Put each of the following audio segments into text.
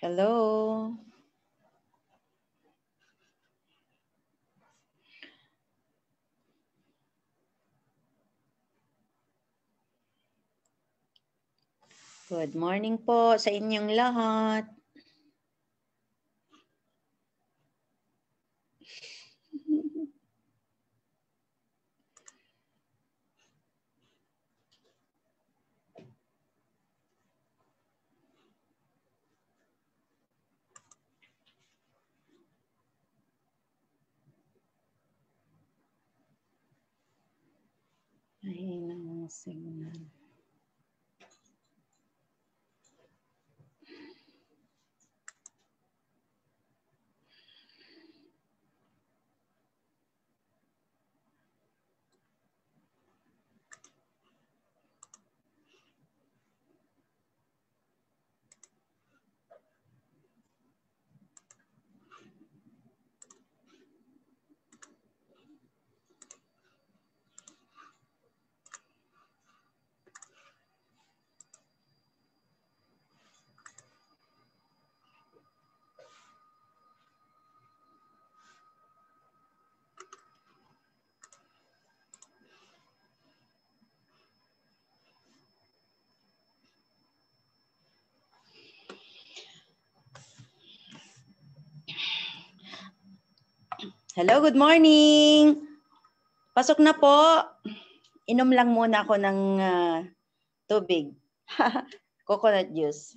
Hello. Good morning po sa inyong lahat. 成人。Hello, good morning! Pasok na po. Inom lang muna ako ng uh, tubig. Coconut juice.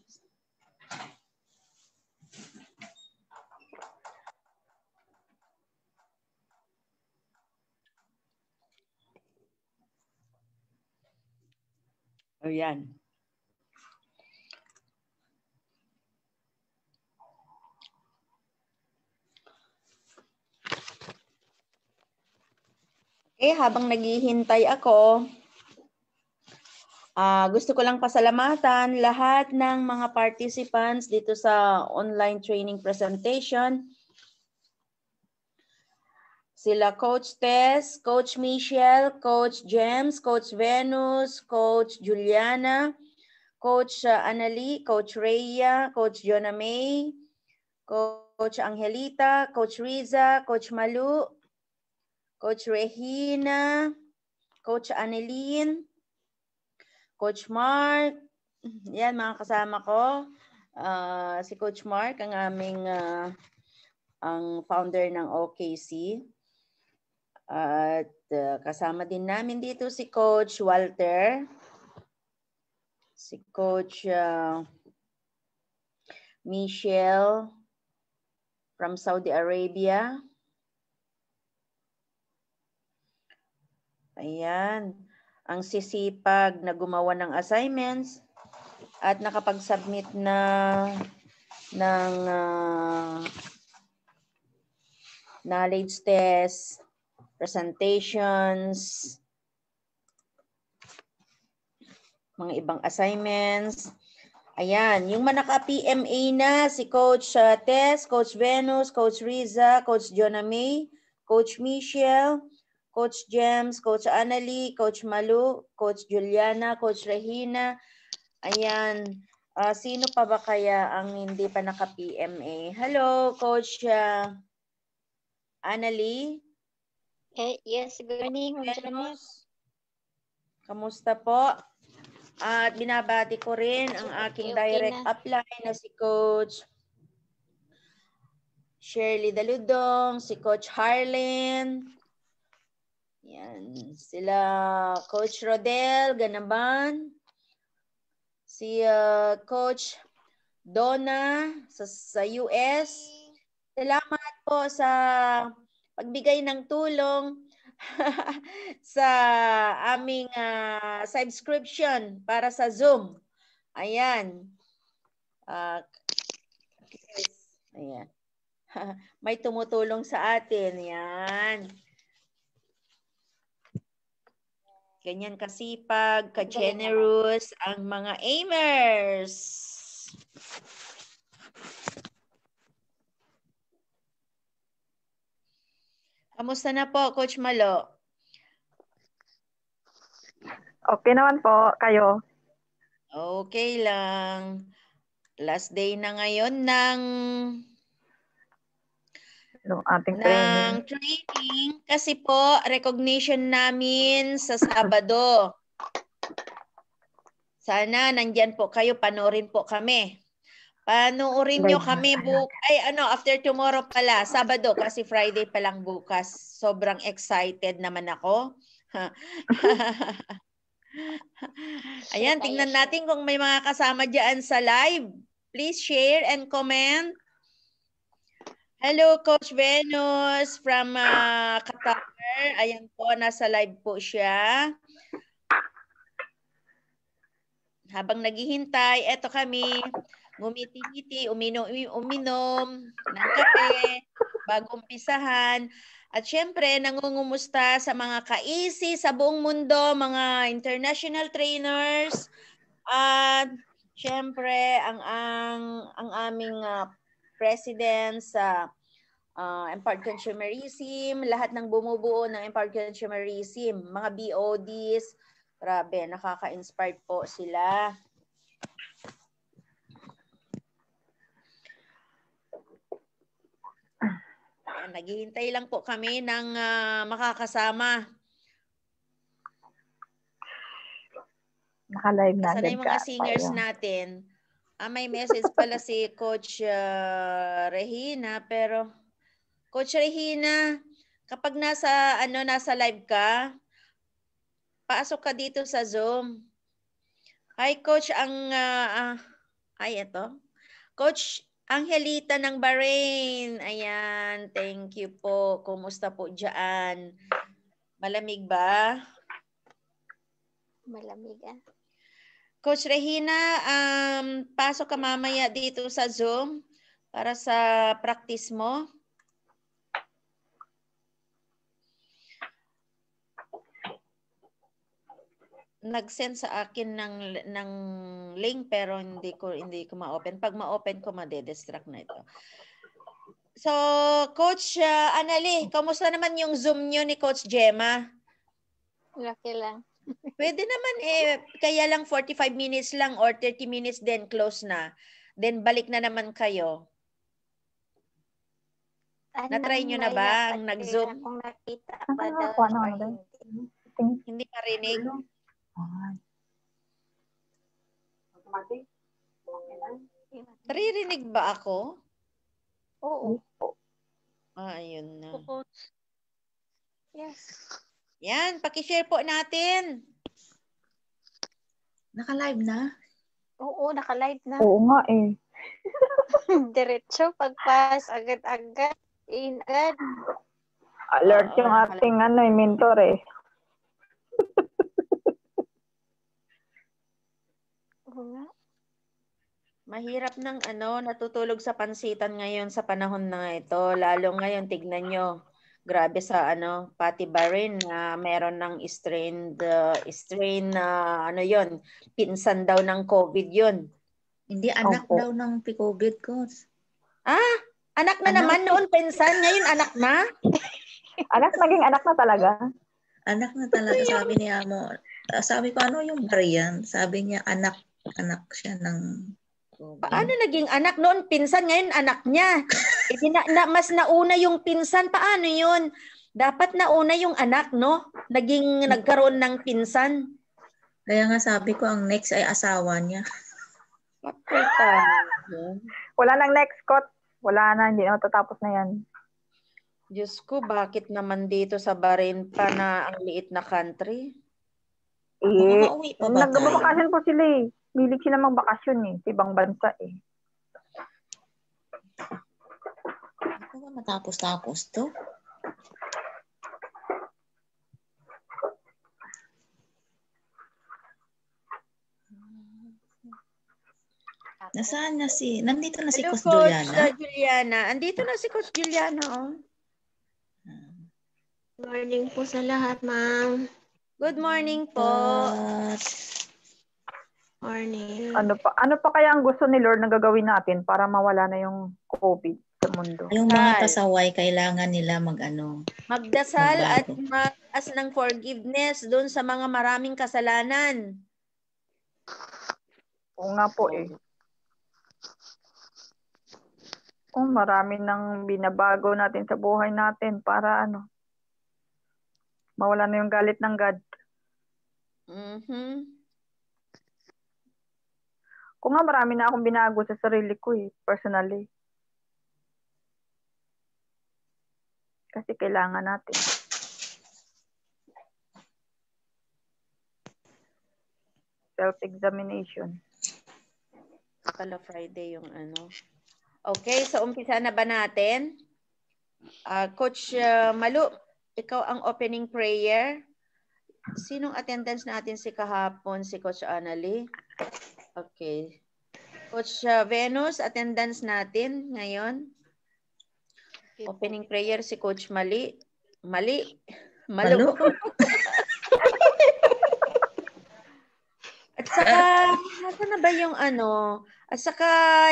Ayan. Oh, Eh, habang naghihintay ako, uh, gusto ko lang pasalamatan lahat ng mga participants dito sa online training presentation. Sila Coach Tess, Coach Michelle, Coach James, Coach Venus, Coach Juliana, Coach Anali, ah, Coach Rhea, Coach Jonah May, Coach Angelita, Coach Riza, Coach Malu, Coach Regina, Coach Aneline, Coach Mark, yan mga kasama ko. Uh, si Coach Mark ang aming uh, ang founder ng OKC. At uh, kasama din namin dito si Coach Walter, si Coach uh, Michelle from Saudi Arabia, Ayan. Ang sisipag na gumawa ng assignments at nakapag-submit na ng uh, knowledge test, presentations, mga ibang assignments. Ayan, yung manaka PMA na si Coach uh, Tess, Coach Venus, Coach Riza, Coach Jonah May, Coach Michelle, Coach James, Coach Anali, Coach Malu, Coach Juliana, Coach Regina. Ayan. Uh, sino pa ba kaya ang hindi pa naka-PMA? Hello, Coach uh, Annalie. Eh, yes, good morning, James. Kamusta po? At binabati ko rin ang aking direct upline na si Coach Shirley Daludong, si Coach Harlan, yan. Sila Coach Rodel Ganaban. Si uh, Coach Donna sa, sa US. Salamat po sa pagbigay ng tulong sa aming uh, subscription para sa Zoom. Ayan. Uh, Ayan. May tumutulong sa atin. Ayan. Ganyan kasipag, ka-generous ang mga aimers. Kamusta na po, Coach Malo? Okay naman po, kayo. Okay lang. Last day na ngayon ng ng ating training? Ng training kasi po recognition namin sa Sabado. Sana nandiyan po kayo, panoorin po kami. Panoorin niyo kami buk ay ano, after tomorrow pala, Sabado kasi Friday pa lang bukas. Sobrang excited naman ako. Ayan, tingnan natin kung may mga kasama diyan sa live. Please share and comment. Hello, Coach Venus from uh, Qatar. Ayan po, nasa live po siya. Habang naghihintay, eto kami. Ngumiti-ngiti, uminom, uminom ng kape bago umpisahan. At syempre, nangungumusta sa mga kaisi sa buong mundo, mga international trainers. At syempre, ang, ang, ang aming uh, president uh, uh, ah, empowered consumerism, lahat ng bumubuo ng empowered consumerism, mga BODs, grabe, nakaka-inspired po sila. Naghihintay lang po kami ng uh, makakasama. Nakalive na. Sana yung mga singers pa, natin Ah, may message pala si Coach uh, Regina, pero Coach Regina, kapag nasa ano nasa live ka, paasok ka dito sa Zoom. Hi coach, ang uh, uh, ay ito. Coach Angelita ng Bahrain. Ayan, thank you po. Kumusta po diyan? Malamig ba? Malamig ah. Coach Regina, um, pasok ka mamaya dito sa Zoom para sa practice mo. Nag-send sa akin ng ng link pero hindi ko hindi ko ma-open. Pag ma-open ko made-distract na ito. So, Coach uh, Anali, kamusta naman yung Zoom niyo ni Coach Gemma? Lucky lang. Pwede naman eh. Kaya lang 45 minutes lang or 30 minutes then close na. Then balik na naman kayo. Ano Na-try nyo na ba ang nag-zoom? Kung nakita ba ano daw. Ano, ano, Hindi marinig. Naririnig ba ako? Oo. Ah, ayun na. Yes. Yan, paki-share po natin. Naka-live na? Oo, naka-live na. Oo nga eh. Diretso, pagpas, agad-agad, in agad. Alert yung ating ano, yung eh, mentor eh. Oo nga. Mahirap ng ano, natutulog sa pansitan ngayon sa panahon na ito. Lalo ngayon, tignan nyo grabe sa ano pati Bahrain na uh, meron ng strained uh, strain na uh, ano yon pinsan daw ng COVID yon hindi anak Opo. daw ng COVID ko ah anak na anak. naman noon pinsan ngayon anak na anak naging anak na talaga anak na talaga sabi niya mo ah, sabi ko ano yung Bahrain sabi niya anak anak siya ng Paano naging anak noon pinsan ngayon anak niya? E, na, na, mas nauna yung pinsan paano yun? Dapat nauna yung anak no? Naging hmm. nagkaroon ng pinsan. Kaya nga sabi ko ang next ay asawa niya. Wala nang next kot. Wala na hindi na matatapos na yan. Diyos ko, bakit naman dito sa Bahrain pa na ang liit na country? Eh, nagbabakasin po sila eh. Milig sila magbakasyon eh, sa ibang bansa eh. Ako ba matapos-tapos to? Nasaan na si, nandito na si Hello, Coach Juliana. Hello, ah, Juliana. Andito na si Coach Juliana, oh. Ah. Good morning po sa lahat, ma'am. Good morning po. Coach morning. Ano pa? Ano pa kaya ang gusto ni Lord na gagawin natin para mawala na yung COVID sa mundo? Yung mga pasaway kailangan nila magano. Magdasal at mag-as ng forgiveness doon sa mga maraming kasalanan. Oo nga po eh. Kung oh, marami nang binabago natin sa buhay natin para ano, mawala na yung galit ng God. Mhm. Kung nga marami na akong binago sa sarili ko eh, personally. Kasi kailangan natin. Self-examination. Akala Friday yung ano. Okay, so umpisa na ba natin? Uh, Coach uh, Malu, ikaw ang opening prayer. Sinong attendance natin si kahapon, si Coach Annalie? Okay. Coach uh, Venus, attendance natin ngayon. Opening prayer si Coach Mali. Mali. Malo. Malo? At saka, nasa na ba yung ano? At saka,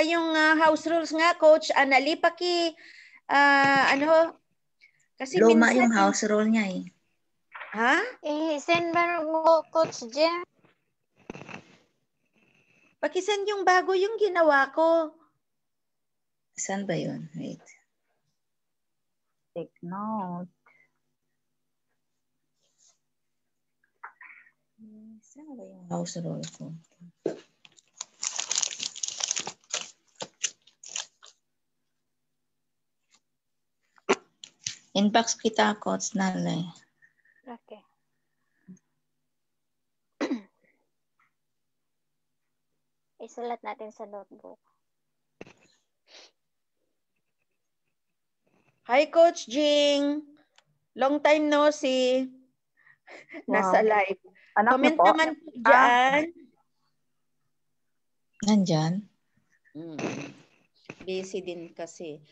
yung uh, house rules nga, Coach Anali, ah, paki, uh, ah, ano, kasi Luma minsan, yung house rule niya eh. Ha? Eh, send ba mo, Coach Jen? Pakisend yung bago yung ginawa ko. Saan ba yun? Wait. Take note. Saan ba yung house rule ko? Inbox kita, Coach Nale. Okay. isulat natin sa notebook. Hi, Coach Jing! Long time no see. Wow. Nasa live. Anak Comment po? naman po dyan. Ah. Nandyan. Hmm. Busy din kasi.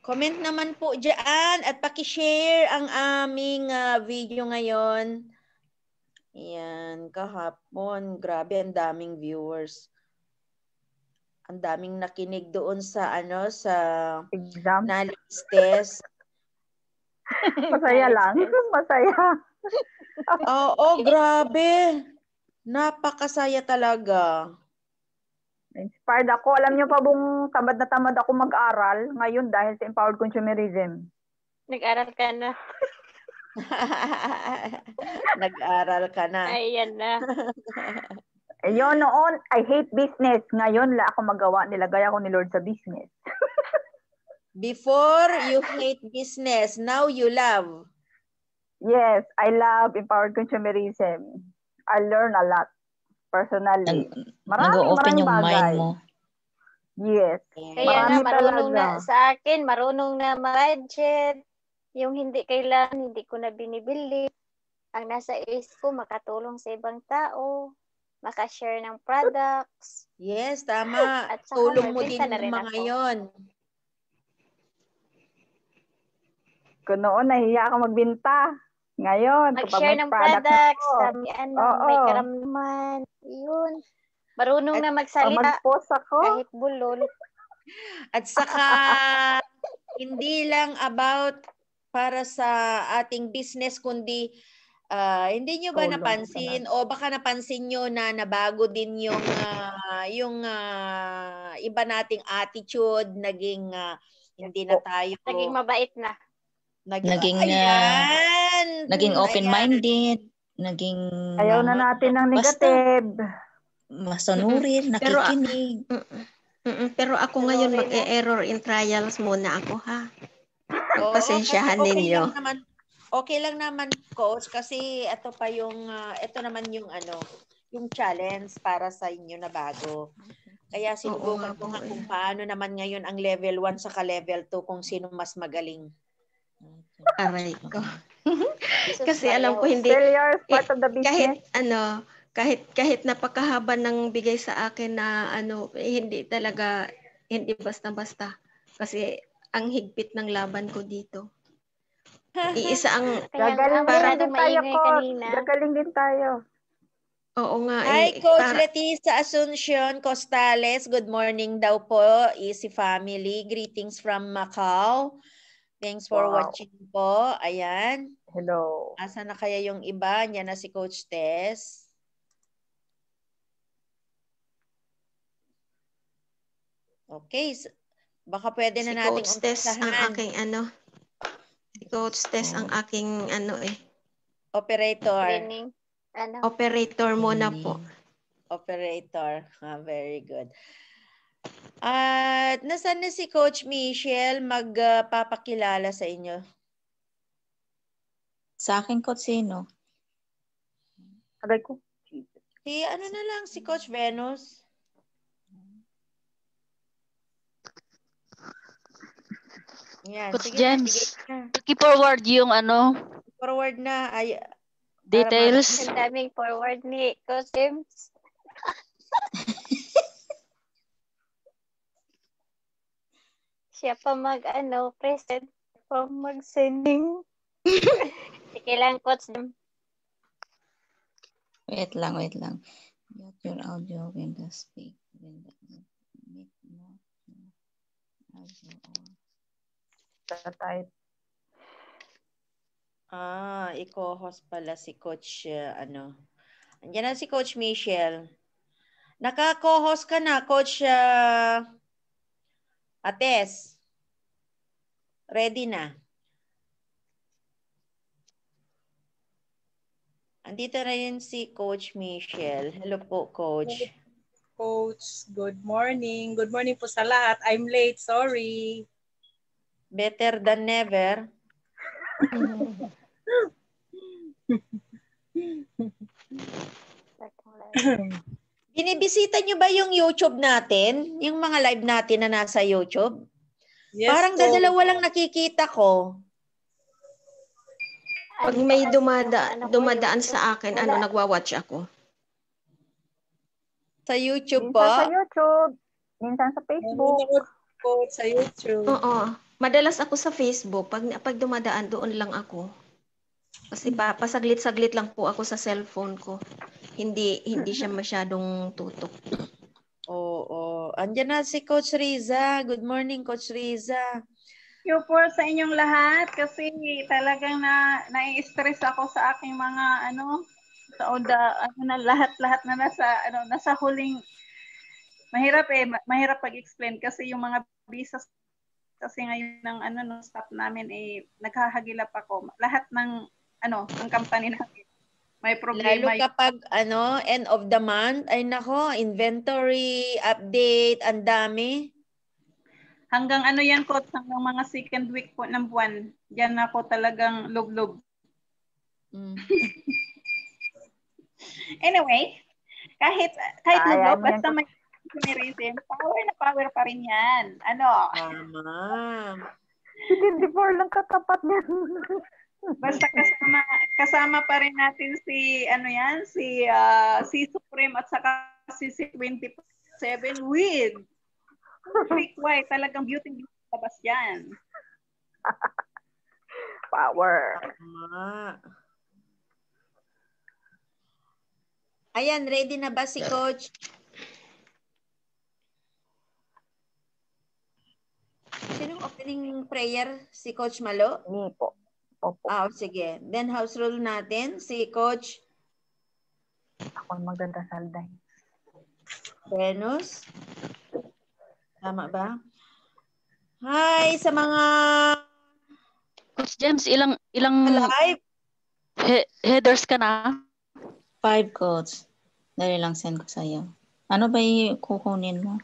Comment naman po dyan at pakishare ang aming uh, video ngayon. Ayan, kahapon, grabe ang daming viewers. Ang daming nakinig doon sa ano sa exam knowledge test. Masaya lang. Masaya. Oo, oh, grabe. Napakasaya talaga. Inspired ako. Alam niyo pa bung tamad na tamad ako mag-aral ngayon dahil sa empowered consumerism. Nag-aral ka na. Nag-aral ka na. Ayan na. Ayun eh, noon, I hate business. Ngayon la ako magawa, nilagay ako ni Lord sa business. Before you hate business, now you love. Yes, I love empowered consumerism. I learn a lot personally. Marami, Nag-open yung bagay. mind mo. Yes. Kaya marami na marunong talaga. na sa akin, marunong na ma-budget, yung hindi kailan, hindi ko na binibili. Ang nasa isip ko, makatulong sa ibang tao, maka-share ng products. Yes, tama. At saka Tulong mo din yung mga yon. Kung noon, nahiya ako magbinta. Ngayon, Mag-share ng product products, sabihan oh, oh. may karamdaman. Yun. Marunong At, na magsalita. Oh, ako. Kahit bulol. At saka, hindi lang about para sa ating business kundi uh, hindi nyo ba oh, napansin o baka napansin nyo na nabago din yung uh, yung uh, iba nating attitude naging uh, hindi na tayo naging mabait na naging naging, uh, naging open-minded naging ayaw na natin ng negative masunurin nakikinig pero, mm-mm, pero ako ngayon mag-error in trials muna ako ha pasensyahan okay, okay ninyo. Lang naman, okay lang naman, coach, kasi ito pa yung, uh, ah, ito naman yung ano, yung challenge para sa inyo na bago. Kaya sinubukan ko nga eh. kung paano naman ngayon ang level 1 sa level 2 kung sino mas magaling. Aray ko. Kasi alam ko hindi part of the eh, Kahit ano, kahit kahit napakahaba ng bigay sa akin na ano, eh, hindi talaga hindi basta-basta. Kasi ang higpit ng laban ko dito. Iisa ang... Gagaling para din tayo, coach. Gagaling din tayo. Oo nga. Hi, eh, Coach para... Leticia Asuncion Costales. Good morning daw po, Easy Family. Greetings from Macau. Thanks for wow. watching po. Ayan. Hello. Asa na kaya yung iba? Yan na si Coach Tess. Okay, Baka pwede na si nating Coach Tess ang aking ano. Si Coach Tess ang oh. aking ano eh. Operator. Training. Ano? Operator muna Training. po. Operator. Ah, very good. At uh, nasaan na si Coach Michelle magpapakilala uh, sa inyo? Sa akin, Coach, sino? Agay ko. Si ano na lang, si Coach Venus. Yan. Coach sige, James, i-forward yung ano. Forward na. Ay, details. Ang daming forward ni Coach James. Siya pa mag ano, present pa mag sending. Sige lang, Coach James. Wait lang, wait lang. Get your audio when the speak. When the, make more audio on the type. Ah, i-co-host pala si Coach, uh, ano. Andiyan na si Coach Michelle. Naka-co-host ka na, Coach uh, Ates. Ready na. Andito na rin si Coach Michelle. Hello po, Coach. Coach, good morning. Good morning po sa lahat. I'm late, sorry. Better than never. Binibisita nyo ba yung YouTube natin? Yung mga live natin na nasa YouTube? Yes, Parang dalawa lang nakikita ko. Pag may dumada, dumadaan sa akin, ano, nagwa-watch ako. Sa YouTube po? Minsan sa YouTube. Minsan sa Facebook. sa YouTube. Oo. Madalas ako sa Facebook, pag, pag dumadaan doon lang ako. Kasi pa, pasaglit-saglit lang po ako sa cellphone ko. Hindi hindi siya masyadong tutok. Oo. Oh, oh. Andiyan na si Coach Riza. Good morning, Coach Riza. Thank you po sa inyong lahat kasi talagang na nai-stress ako sa aking mga ano sa oda ano na lahat-lahat na nasa ano nasa huling mahirap eh mahirap pag-explain kasi yung mga visa kasi ngayon ng ano no staff namin eh naghahagilap ako. Lahat ng ano, ang company namin may problema. Lalo kapag ano, end of the month, ay nako, inventory, update, ang dami. Hanggang ano yan, ko hanggang mga second week po ng buwan, diyan ako talagang lublob. Mm. anyway, kahit kahit lublob, basta may generation, power na power pa rin yan. Ano? Tama. Hindi po lang katapat niya. Basta kasama kasama pa rin natin si ano yan, si uh, si Supreme at saka si 27 with Freak White. Talagang beauty beauty labas yan. Power. Tama. Ayan, ready na ba si Coach? Sinong opening prayer? Si Coach Malo? Hindi po. Opo. oh, sige. Then house rule natin, si Coach? Ako ang magdadasal dahil. Venus? Tama ba? Hi sa mga... Coach James, ilang... ilang Alive? He- headers ka na? Five, Coach. Dali lang send ko sa iyo. Ano ba yung kukunin mo?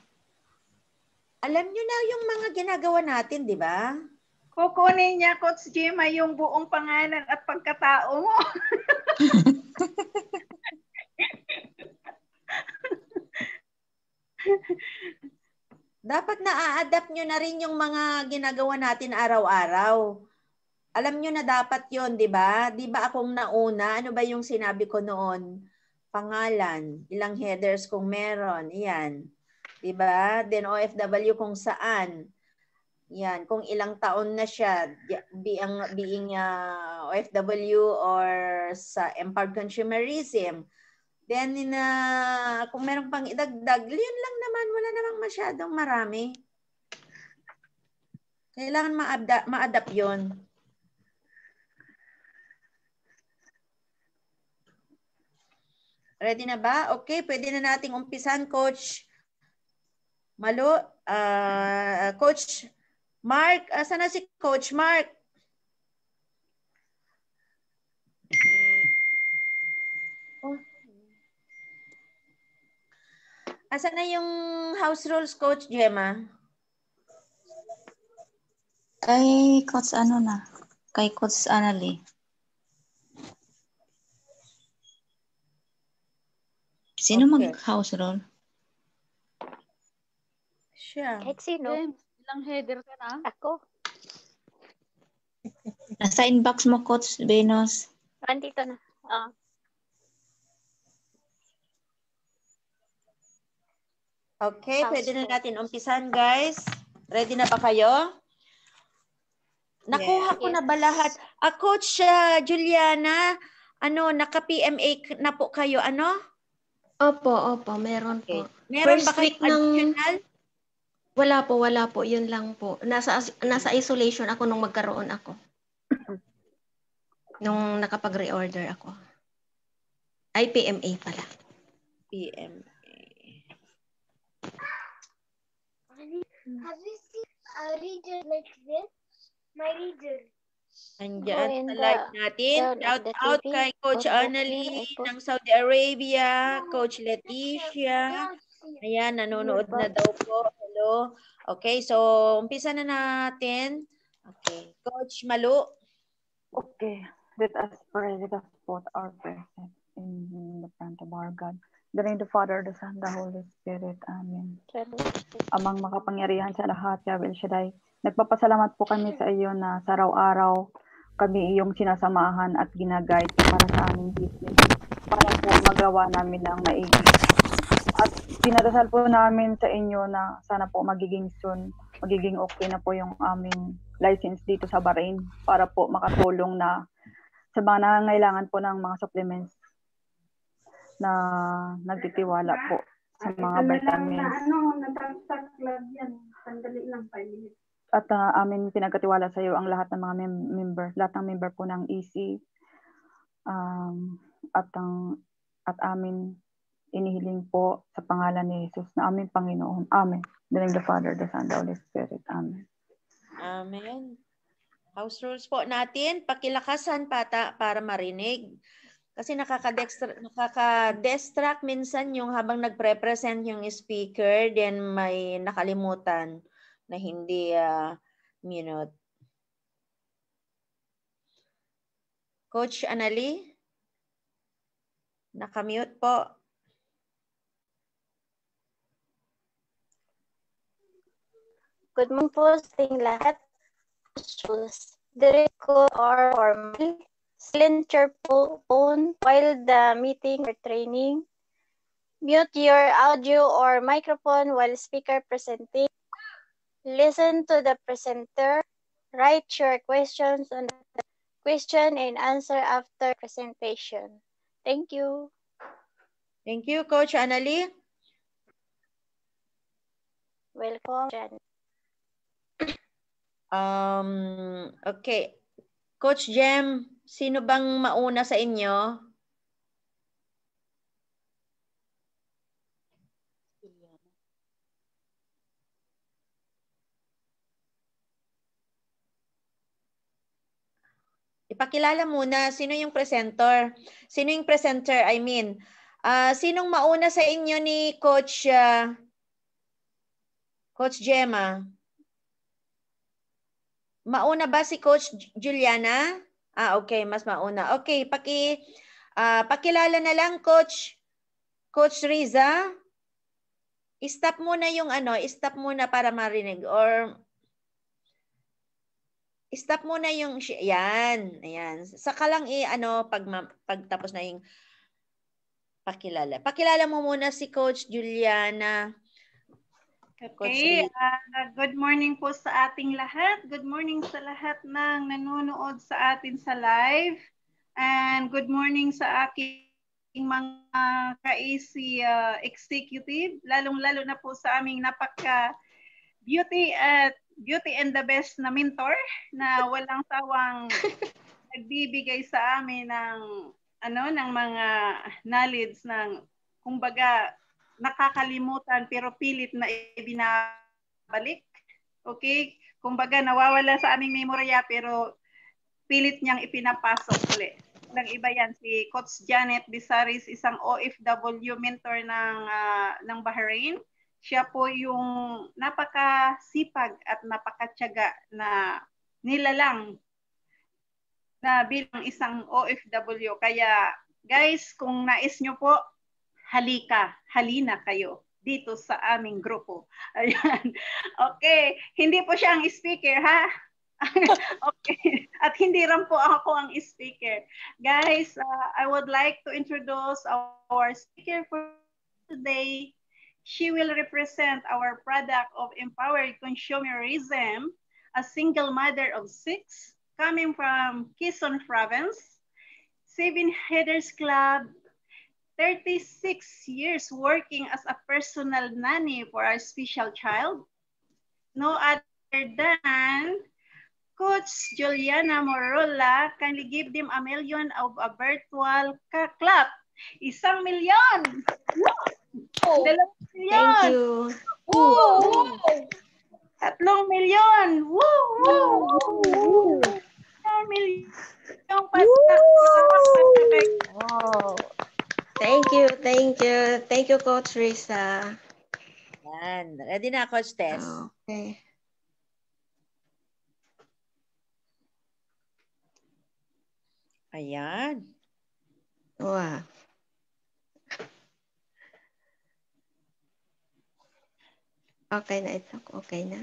Alam nyo na yung mga ginagawa natin, di ba? Kukunin niya, Coach Jima, yung buong pangalan at pagkatao mo. Dapat na-adapt nyo na rin yung mga ginagawa natin araw-araw. Alam nyo na dapat yon di ba? Di ba akong nauna? Ano ba yung sinabi ko noon? Pangalan, ilang headers kung meron, iyan. 'Di diba? Then OFW kung saan. Yan, kung ilang taon na siya being being uh, ah, OFW or sa empowered consumerism. Then in, uh, kung meron pang idagdag, yun lang naman, wala namang masyadong marami. Kailangan ma-adapt ma, ma Ready na ba? Okay, pwede na nating umpisan, coach. Malo, uh, ah, Coach Mark, asan ah, na si Coach Mark? Oh. Asan na yung house rules, Coach Gemma? Kay Coach ano na? Kay Coach Annalie. Sino okay. mag-house rule? siya. Kahit sino. James, ilang header ka na? Ako. Nasa inbox mo, Coach Venus. Nandito na. Oo. Ah. Okay, House pwede na natin umpisan, guys. Ready na ba kayo? Nakuha yes. ko na ba lahat? Ah, Coach uh, Juliana, ano, naka-PMA na po kayo, ano? Opo, opo, meron po. Meron First ba kayo additional? Ng... Wala po, wala po. Yun lang po. Nasa, nasa isolation ako nung magkaroon ako. nung nakapag-reorder ako. Ay, PMA pala. PMA. Have you seen a reader like this? My reader. Andyan sa live natin. Shout out kay Coach Annalie ng Saudi Arabia, Coach Leticia. Ayan, nanonood na daw po. Malu. Okay, so umpisa na natin. Okay. Coach Malu. Okay. Let us pray. Let us put our prayer in the front of our God. The name of the Father, the Son, the Holy Spirit. Amen. Amang makapangyarihan sa lahat, Yahweh Shaddai, nagpapasalamat po kami sa iyo na sa araw-araw kami iyong sinasamahan at ginagayad para sa aming business para po magawa namin ang maigi at pinarasal po namin sa inyo na sana po magiging soon, magiging okay na po yung aming license dito sa Bahrain para po makatulong na sa mga nangangailangan po ng mga supplements na nagtitiwala po sa mga Ay, vitamins. ano, natagsak lang yan. Sandali lang, 5 minutes. At uh, amin pinagkatiwala sa iyo ang lahat ng mga mem- member, lahat ng member po ng EC. Um, at ang at amin Inihiling po sa pangalan ni Jesus na aming Panginoon. Amen. The name the Father, the Son, the Holy Spirit. Amen. Amen. House rules po natin, pakilakasan pata para marinig. Kasi nakaka-distract nakaka minsan yung habang nagpre-present yung speaker, then may nakalimutan na hindi uh, minute. Coach Anali? Nakamute po. Good po sa ating lahat. Shoes. Direct or formal. Silent your phone while the meeting or training. Mute your audio or microphone while speaker presenting. Listen to the presenter. Write your questions on the question and answer after presentation. Thank you. Thank you, Coach Annalie. Welcome, Jan. Um, okay. Coach Jem, sino bang mauna sa inyo? Ipakilala muna, sino yung presenter? Sino yung presenter, I mean? Uh, sinong mauna sa inyo ni Coach uh, Coach Gemma? Mauna ba si Coach Juliana? Ah, okay, mas mauna. Okay, paki uh, pakilala na lang Coach Coach Riza. I-stop muna yung ano, i-stop muna para marinig or i-stop muna yung yan, ayan. Saka lang i-ano pag pagtapos na yung pakilala. Pakilala mo muna si Coach Juliana. Okay, uh, good morning po sa ating lahat. Good morning sa lahat ng nanonood sa atin sa live. And good morning sa aking mga ka-AC uh, ah, executive, lalong-lalo na po sa aming napaka beauty at beauty and the best na mentor na walang sawang nagbibigay sa amin ng ano ng mga knowledge ng kumbaga nakakalimutan pero pilit na ibinabalik. Okay? Kumbaga nawawala sa aming memorya pero pilit niyang ipinapasok ulit. Lang iba yan si Coach Janet Bisaris, isang OFW mentor ng uh, ng Bahrain. Siya po yung napakasipag at napakatyaga na nilalang na bilang isang OFW. Kaya guys, kung nais nyo po halika, halina kayo dito sa aming grupo. Ayan. Okay, hindi po siya ang speaker ha. okay. At hindi rin po ako ang speaker. Guys, uh, I would like to introduce our speaker for today. She will represent our product of empowered consumerism, a single mother of six coming from Quezon province, Seven Headers Club 36 years working as a personal nanny for our special child. No other than Coach Juliana Morola can give them a million of a virtual clap. Isang milyon! Oh, Dalawang Thank you! Woo! Woo! Tatlong milyon! Woo! Woo! Woo! Tatlong milyon! Wow! Thank you, thank you. Thank you, Coach Risa. Yan. Ready na, Coach Tess? Okay. Ayan. Wow. Okay na, it's okay na.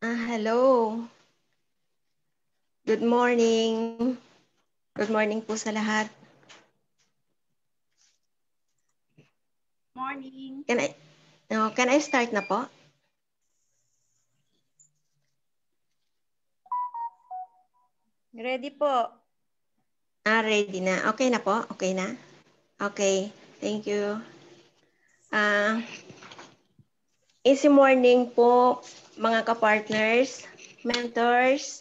Ah, hello. Hello. Good morning. Good morning po sa lahat. Morning. Can I no, can I start na po? Ready po. Ah, ready na. Okay na po? Okay na? Okay. Thank you. uh, easy morning po mga ka-partners, mentors,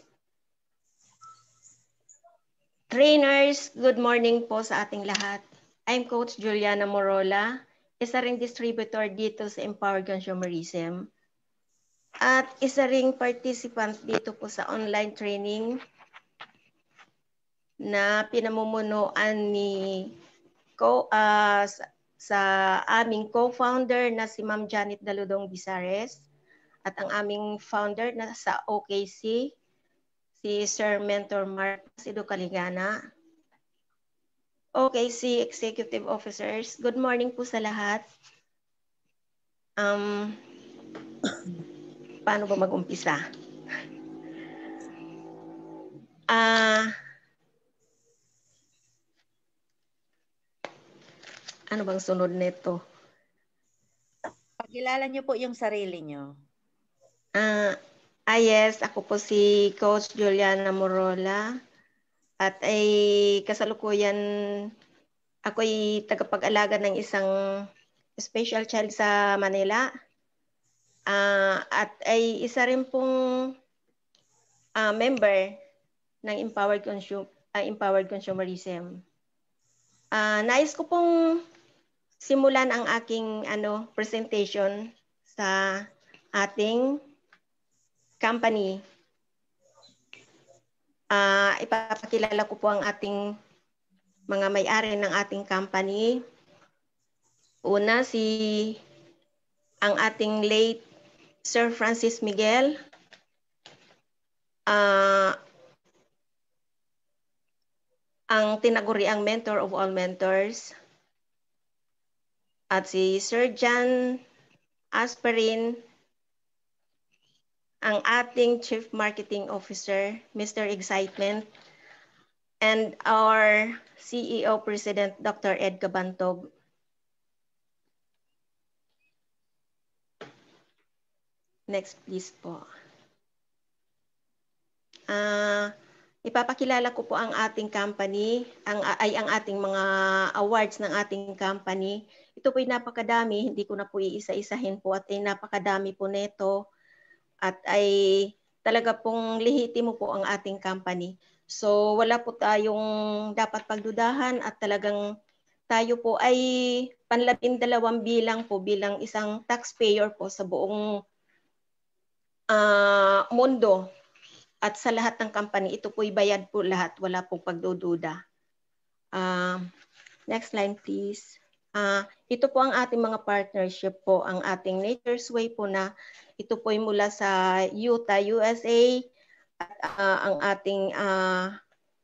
Trainers, good morning po sa ating lahat. I'm Coach Juliana Morola, isa ring distributor dito sa Empower Consumerism. At isa ring participant dito po sa online training na pinamumunuan ni co uh, sa, aming co-founder na si Ma'am Janet Daludong Bisares at ang aming founder na sa OKC si Sir Mentor Marcos Iducaligana. Okay, si Executive Officers. Good morning po sa lahat. Um, paano ba mag-umpisa? Ah... uh, ano bang sunod nito? Pakilala niyo po yung sarili niyo. Ah, Ah yes, ako po si Coach Juliana Morola at ay kasalukuyan ako ay tagapag-alaga ng isang special child sa Manila. Uh, at ay isa rin pong uh, member ng Empowered, Consum- uh, Empowered Consumerism. Uh, nais ko pong simulan ang aking ano presentation sa ating company, uh, ipapakilala ko po ang ating mga may-ari ng ating company. Una, si ang ating late Sir Francis Miguel. Uh, ang tinaguriang mentor of all mentors. At si Sir John Asperin ang ating Chief Marketing Officer, Mr. Excitement, and our CEO President, Dr. Ed Cabantog. Next please po. Uh, ipapakilala ko po ang ating company, ang, ay ang ating mga awards ng ating company. Ito po ay napakadami, hindi ko na po iisa-isahin po at ay napakadami po neto at ay talaga pong lihitimo po ang ating company. So wala po tayong dapat pagdudahan at talagang tayo po ay dalawang bilang po bilang isang taxpayer po sa buong uh, mundo at sa lahat ng company. Ito po'y bayad po lahat. Wala pong pagdududa. Uh, next line please. Uh, ito po ang ating mga partnership po, ang ating Nature's Way po na ito po ay mula sa Utah, USA. At uh, ang ating uh,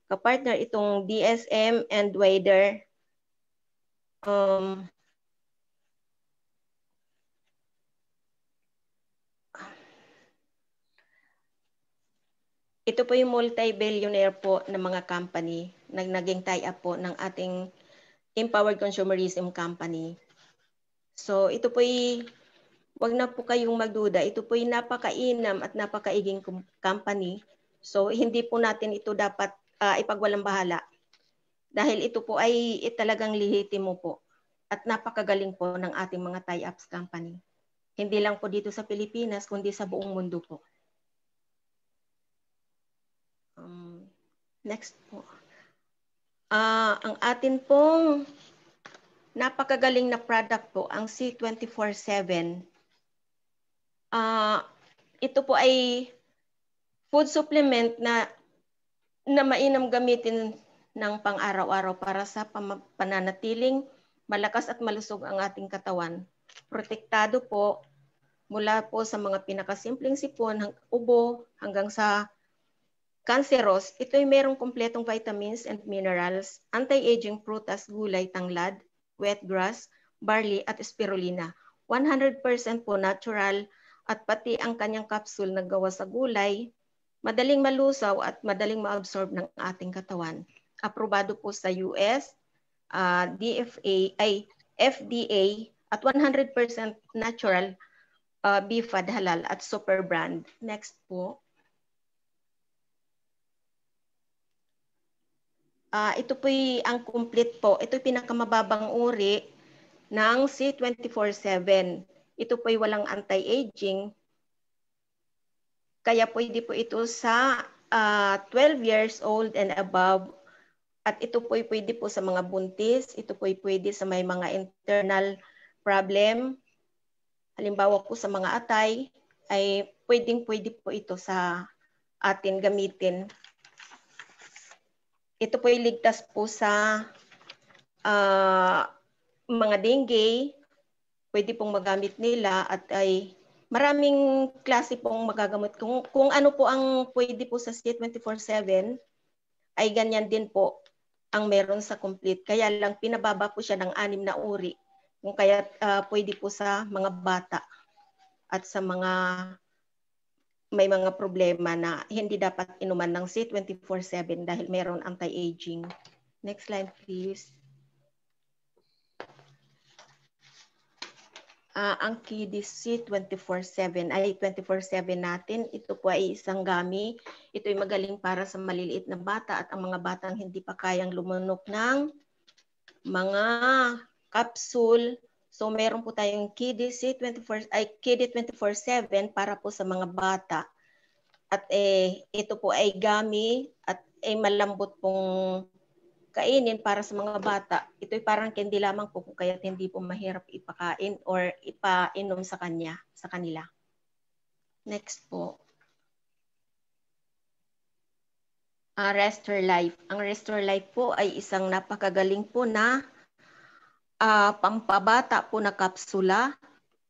kapartner itong DSM and WADER. Um, Ito po yung multi-billionaire po ng mga company na naging tie-up po ng ating Empowered Consumerism Company. So ito po yung wag na po kayong magduda. Ito po yung napakainam at napakaiging company. So hindi po natin ito dapat uh, ipagwalang bahala. Dahil ito po ay eh, talagang lihitimo po at napakagaling po ng ating mga tie-ups company. Hindi lang po dito sa Pilipinas, kundi sa buong mundo po. Um, next po. Uh, ang atin pong napakagaling na product po, ang C247 Uh, ito po ay food supplement na na mainam gamitin ng pang-araw-araw para sa pananatiling malakas at malusog ang ating katawan. Protektado po mula po sa mga pinakasimpleng sipon, ubo, hanggang sa canceros. Ito ay mayroong kompletong vitamins and minerals, anti-aging prutas, gulay, tanglad, wet grass, barley at spirulina. 100% po natural at pati ang kanyang kapsul na gawa sa gulay, madaling malusaw at madaling maabsorb ng ating katawan. Aprobado po sa US, uh, ah, DFA, ay FDA at 100% natural uh, ah, BFAD halal at super brand. Next po. Uh, ito po ang complete po. Ito yung pinakamababang uri ng C24-7 ito po ay walang anti-aging. Kaya pwede po ito sa uh, ah, 12 years old and above. At ito po ay pwede po sa mga buntis. Ito po ay pwede sa may mga internal problem. Halimbawa po sa mga atay, ay pwedeng pwede po ito sa atin gamitin. Ito po ay ligtas po sa uh, mga dengue, pwede pong magamit nila at ay maraming klase pong magagamot. Kung, kung ano po ang pwede po sa State 24-7, ay ganyan din po ang meron sa complete. Kaya lang pinababa po siya ng anim na uri. Kung kaya uh, pwede po sa mga bata at sa mga may mga problema na hindi dapat inuman ng C24-7 dahil meron anti-aging. Next slide please. uh, ang KDC 24-7 ay 24-7 natin. Ito po ay isang gami. Ito ay magaling para sa maliliit na bata at ang mga batang hindi pa kayang lumunok ng mga capsule. So meron po tayong KDC 24 ay KD 24-7 para po sa mga bata. At eh, ito po ay gami at ay eh, malambot pong kainin para sa mga bata, ito ay parang candy lamang po kaya hindi po mahirap ipakain or ipainom sa kanya, sa kanila. Next po. Uh, ah, Restore Life. Ang Restore Life po ay isang napakagaling po na uh, pampabata po na kapsula.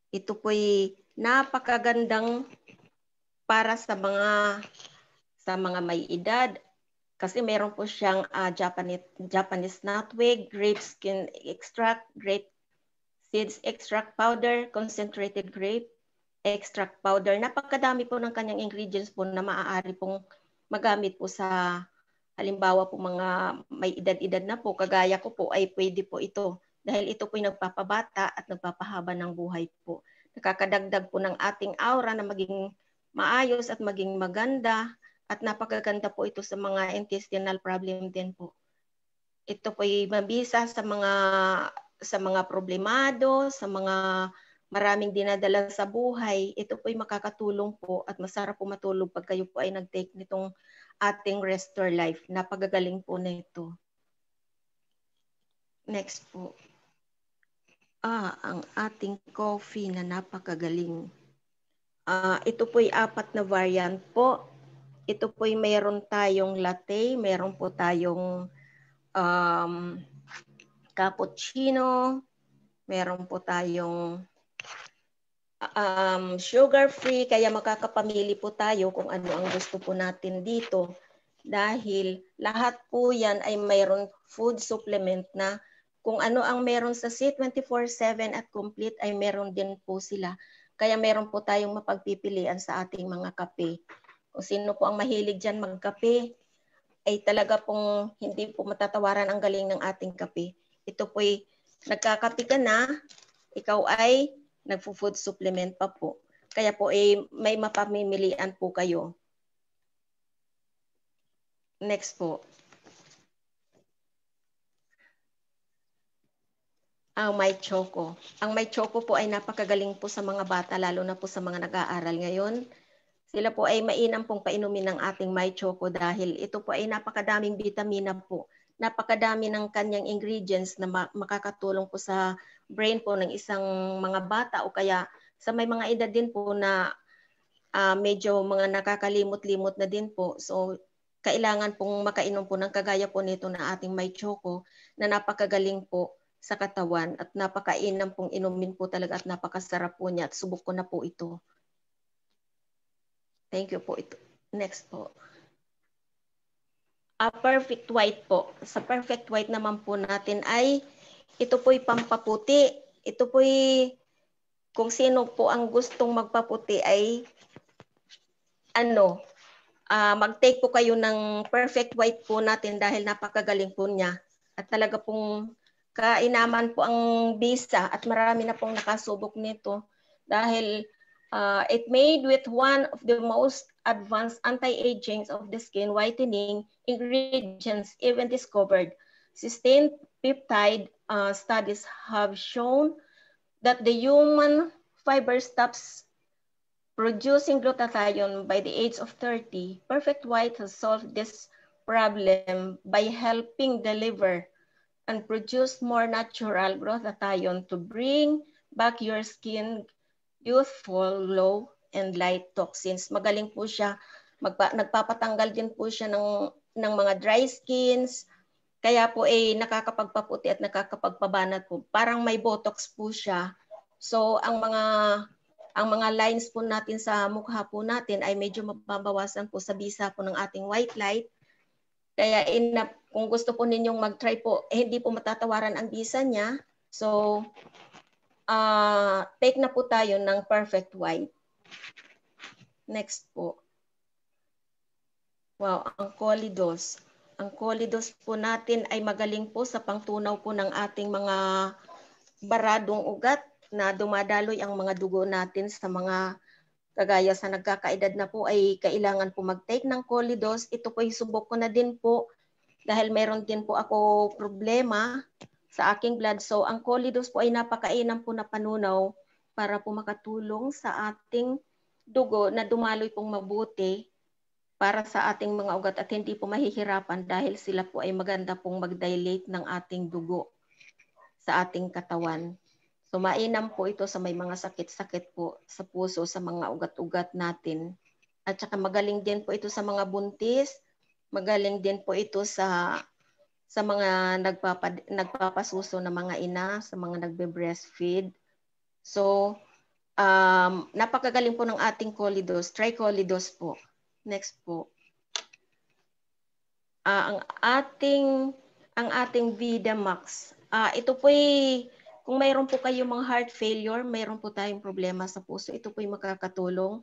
Ito po ay napakagandang para sa mga sa mga may edad kasi meron po siyang uh, Japanese, Japanese nutwig, grape skin extract, grape seeds extract powder, concentrated grape extract powder. Napakadami po ng kanyang ingredients po na maaari pong magamit po sa halimbawa po mga may edad-edad na po, kagaya ko po ay pwede po ito dahil ito po yung nagpapabata at nagpapahaba ng buhay po. Nakakadagdag po ng ating aura na maging maayos at maging maganda at napakaganda po ito sa mga intestinal problem din po. Ito po ay mabisa sa mga sa mga problemado, sa mga maraming dinadala sa buhay, ito po ay makakatulong po at masarap po matulog pag kayo po ay nag-take nitong ating Restore Life. Napagagaling po na ito. Next po. Ah, ang ating coffee na napakagaling. Ah, ito po ay apat na variant po ito po ay mayroon tayong latte, mayroon po tayong um, cappuccino, mayroon po tayong um, sugar-free, kaya makakapamili po tayo kung ano ang gusto po natin dito. Dahil lahat po yan ay mayroon food supplement na kung ano ang meron sa C24-7 at complete ay meron din po sila. Kaya meron po tayong mapagpipilian sa ating mga kape o sino po ang mahilig dyan magkape, ay talaga pong hindi po matatawaran ang galing ng ating kape. Ito po'y nagkakape ka na, ikaw ay nagfo-food supplement pa po. Kaya po ay eh, may mapamimilian po kayo. Next po. ang may choco. Ang may choco po ay napakagaling po sa mga bata, lalo na po sa mga nag-aaral ngayon. Sila po ay mainam pong painumin ng ating My Choco dahil ito po ay napakadaming vitamina po. Napakadami ng kanyang ingredients na makakatulong po sa brain po ng isang mga bata o kaya sa may mga edad din po na uh, medyo mga nakakalimot-limot na din po. So kailangan pong makainom po ng kagaya po nito na ating My Choco na napakagaling po sa katawan at napakainam pong inumin po talaga at napakasarap po niya at subok ko na po ito. Thank you po. Ito. Next po. A perfect white po. Sa perfect white naman po natin ay ito po'y pampaputi. Ito po'y kung sino po ang gustong magpaputi ay ano, uh, mag-take po kayo ng perfect white po natin dahil napakagaling po niya. At talaga pong kainaman po ang visa at marami na pong nakasubok nito dahil Uh, it made with one of the most advanced anti aging of the skin whitening ingredients even discovered. Sustained peptide uh, studies have shown that the human fiber stops producing glutathione by the age of 30. Perfect White has solved this problem by helping the liver and produce more natural glutathione to bring back your skin youthful glow and light toxins. Magaling po siya. Magpa, nagpapatanggal din po siya ng, ng mga dry skins. Kaya po eh nakakapagpaputi at nakakapagpabanat po. Parang may botox po siya. So ang mga ang mga lines po natin sa mukha po natin ay medyo mababawasan po sa bisa po ng ating white light. Kaya ina, eh, kung gusto po ninyong mag-try po, eh, hindi po matatawaran ang bisa niya. So uh, take na po tayo ng perfect white. Next po. Wow, ang colidos. Ang colidos po natin ay magaling po sa pangtunaw po ng ating mga baradong ugat na dumadaloy ang mga dugo natin sa mga kagaya sa nagkakaedad na po ay kailangan po mag-take ng colidos. Ito po ay subok ko na din po dahil meron din po ako problema sa aking blood. So ang colidos po ay napakainam po na panunaw para po makatulong sa ating dugo na dumaloy pong mabuti para sa ating mga ugat at hindi po mahihirapan dahil sila po ay maganda pong mag-dilate ng ating dugo sa ating katawan. So mainam po ito sa may mga sakit-sakit po sa puso, sa mga ugat-ugat natin. At saka magaling din po ito sa mga buntis, magaling din po ito sa sa mga nagpapa, nagpapasuso ng mga ina, sa mga nagbe-breastfeed. So, um, napakagaling po ng ating colidos, tricolidos po. Next po. Uh, ang ating ang ating Vida Vidamax. Uh, ah, ito po ay kung mayroon po kayong mga heart failure, mayroon po tayong problema sa puso, ito po ay makakatulong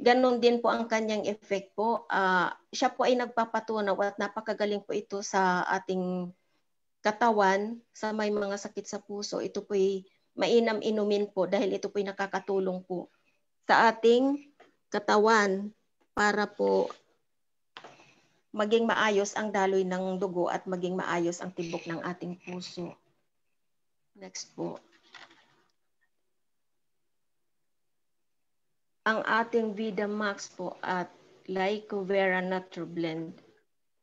ganun din po ang kanyang effect po. Uh, siya po ay nagpapatunaw at napakagaling po ito sa ating katawan, sa may mga sakit sa puso. Ito po ay mainam-inumin po dahil ito po ay nakakatulong po sa ating katawan para po maging maayos ang daloy ng dugo at maging maayos ang tibok ng ating puso. Next po. ang ating Vida Max po at Lycovera Nature Blend.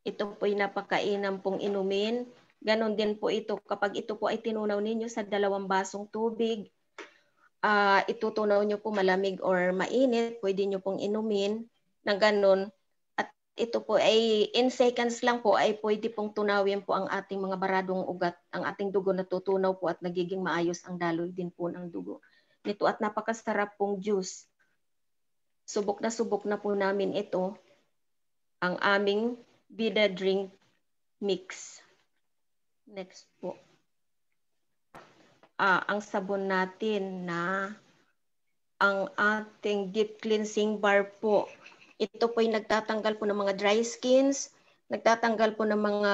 Ito po ay napakainam pong inumin. Ganon din po ito kapag ito po ay tinunaw ninyo sa dalawang basong tubig. Uh, itutunaw nyo po malamig or mainit. Pwede nyo pong inumin ng ganun. At ito po ay in seconds lang po ay pwede pong tunawin po ang ating mga baradong ugat. Ang ating dugo natutunaw po at nagiging maayos ang daloy din po ng dugo nito at napakasarap pong juice subok na subok na po namin ito ang aming bida drink mix. Next po. Ah, ang sabon natin na ang ating deep cleansing bar po. Ito po ay nagtatanggal po ng mga dry skins, nagtatanggal po ng mga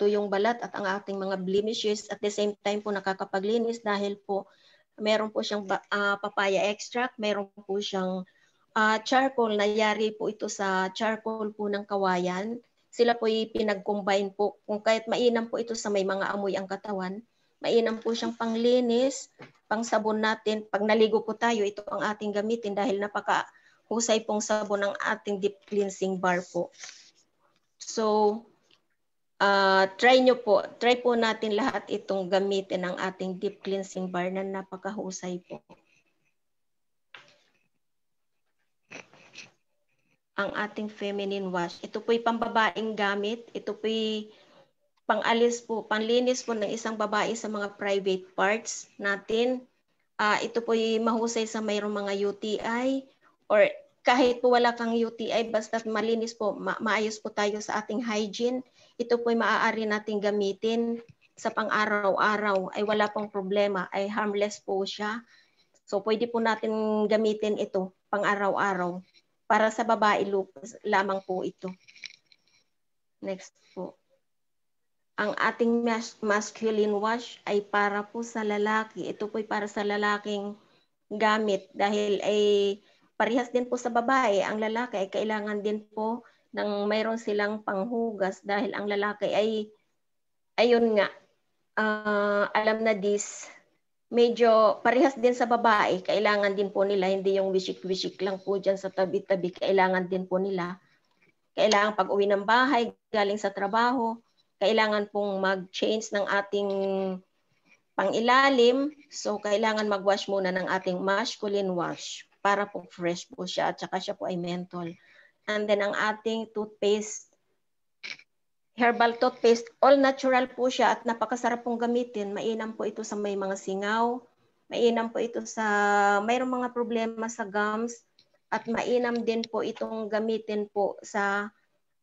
tuyong balat at ang ating mga blemishes. At the same time po nakakapaglinis dahil po meron po siyang uh, papaya extract, meron po siyang uh, charcoal, nayari po ito sa charcoal po ng kawayan. Sila po pinag-combine po. Kung kahit mainam po ito sa may mga amoy ang katawan, mainam po siyang panglinis, pangsabon natin. Pag naligo po tayo, ito ang ating gamitin dahil napaka husay pong sabon ng ating deep cleansing bar po. So, uh, try nyo po, try po natin lahat itong gamitin ng ating deep cleansing bar na napaka-husay po. ang ating feminine wash. Ito po'y pambabaing gamit. Ito po'y pangalis po, panlinis po ng isang babae sa mga private parts natin. Uh, ito po'y mahusay sa mayroong mga UTI or kahit po wala kang UTI, basta't malinis po, ma- maayos po tayo sa ating hygiene. Ito po'y maaari nating gamitin sa pang-araw-araw ay wala pong problema, ay harmless po siya. So pwede po natin gamitin ito pang-araw-araw. Para sa babae lupus, lamang po ito. Next po. Ang ating mas- masculine wash ay para po sa lalaki. Ito po ay para sa lalaking gamit dahil ay parehas din po sa babae. Ang lalaki ay kailangan din po ng mayroon silang panghugas dahil ang lalaki ay ayun nga uh, alam na this medyo parehas din sa babae, kailangan din po nila, hindi yung wisik-wisik lang po dyan sa tabi-tabi, kailangan din po nila. Kailangan pag uwi ng bahay, galing sa trabaho, kailangan pong mag-change ng ating pangilalim. So, kailangan mag-wash muna ng ating masculine wash para po fresh po siya at saka siya po ay menthol. And then, ang ating toothpaste, herbal toothpaste. All natural po siya at napakasarap pong gamitin. Mainam po ito sa may mga singaw, mainam po ito sa mayroong mga problema sa gums at mainam din po itong gamitin po sa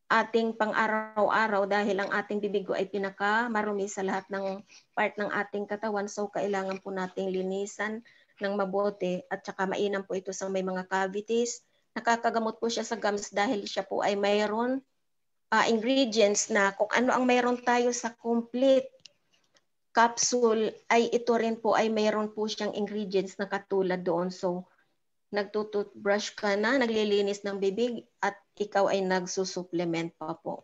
ating pang-araw-araw dahil ang ating bibig ay pinaka marumi sa lahat ng part ng ating katawan so kailangan po nating linisan ng mabuti at saka mainam po ito sa may mga cavities. Nakakagamot po siya sa gums dahil siya po ay mayroon uh, ingredients na kung ano ang mayroon tayo sa complete capsule ay ito rin po ay mayroon po siyang ingredients na katulad doon. So, nagtututbrush ka na, naglilinis ng bibig at ikaw ay nagsusupplement pa po.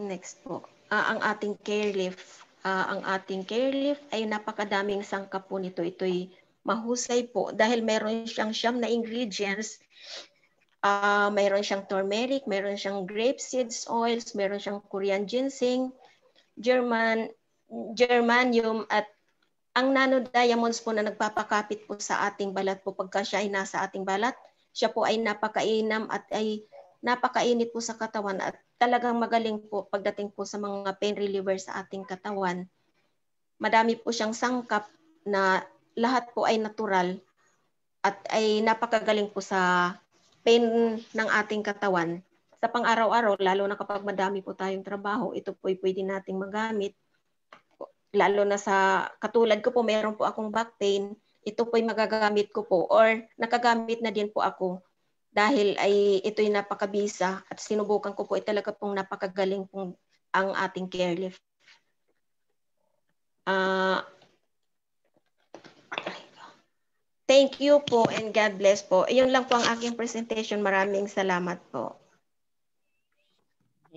Next po. Uh, ang ating care leaf. Uh, ang ating care leaf ay napakadaming sangkap po nito. Ito'y mahusay po dahil meron siyang siyam na ingredients Uh, mayroon siyang turmeric, mayroon siyang grape seeds oils, mayroon siyang Korean ginseng, German, germanium at ang nano diamonds po na nagpapakapit po sa ating balat po pagka siya ay nasa ating balat, siya po ay napakainam at ay napakainit po sa katawan at talagang magaling po pagdating po sa mga pain reliever sa ating katawan. Madami po siyang sangkap na lahat po ay natural at ay napakagaling po sa pain ng ating katawan sa pang-araw-araw, lalo na kapag madami po tayong trabaho, ito po'y pwede nating magamit. Lalo na sa, katulad ko po, meron po akong back pain, ito po'y magagamit ko po or nakagamit na din po ako dahil ay ito'y napakabisa at sinubukan ko po ay talaga pong napakagaling pong ang ating care lift. Uh, Thank you po and God bless po. Iyon lang po ang aking presentation. Maraming salamat po.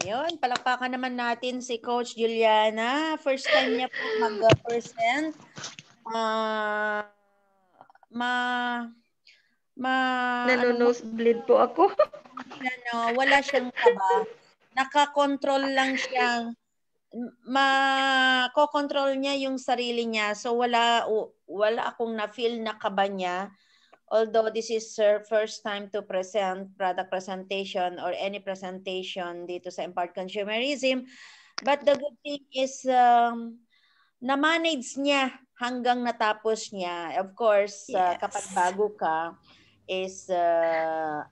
Ayun, palakpakan naman natin si Coach Juliana. First time niya po mag-present. Uh, ma ma ano nanonosebleed ano, po ako. ano, wala siyang kaba. Nakakontrol lang siyang ma-control co niya yung sarili niya. So wala wala akong na-feel na kaba niya. Although this is her first time to present product presentation or any presentation dito sa Impart Consumerism. But the good thing is um, na-manage niya hanggang natapos niya. Of course, uh, yes. uh, kapag bago ka is uh,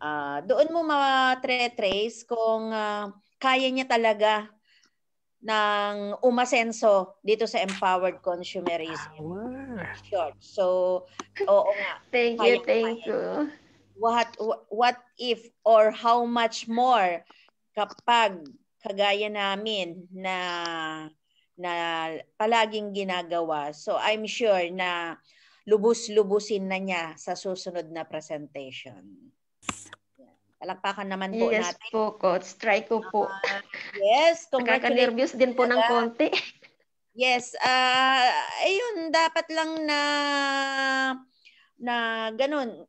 uh, doon mo ma-trace kung uh, kaya niya talaga ng umasenso dito sa empowered consumerism. Ah, sure. So, oo nga. thank you, thank kaya. you. What what if or how much more kapag kagaya namin na na palaging ginagawa. So I'm sure na lubus lubusin na niya sa susunod na presentation. Palakpakan naman po yes, natin. Yes po, coach. Try ko po. Uh, yes, congratulations. nervous din po ng konti. Yes, uh, ayun, dapat lang na na ganun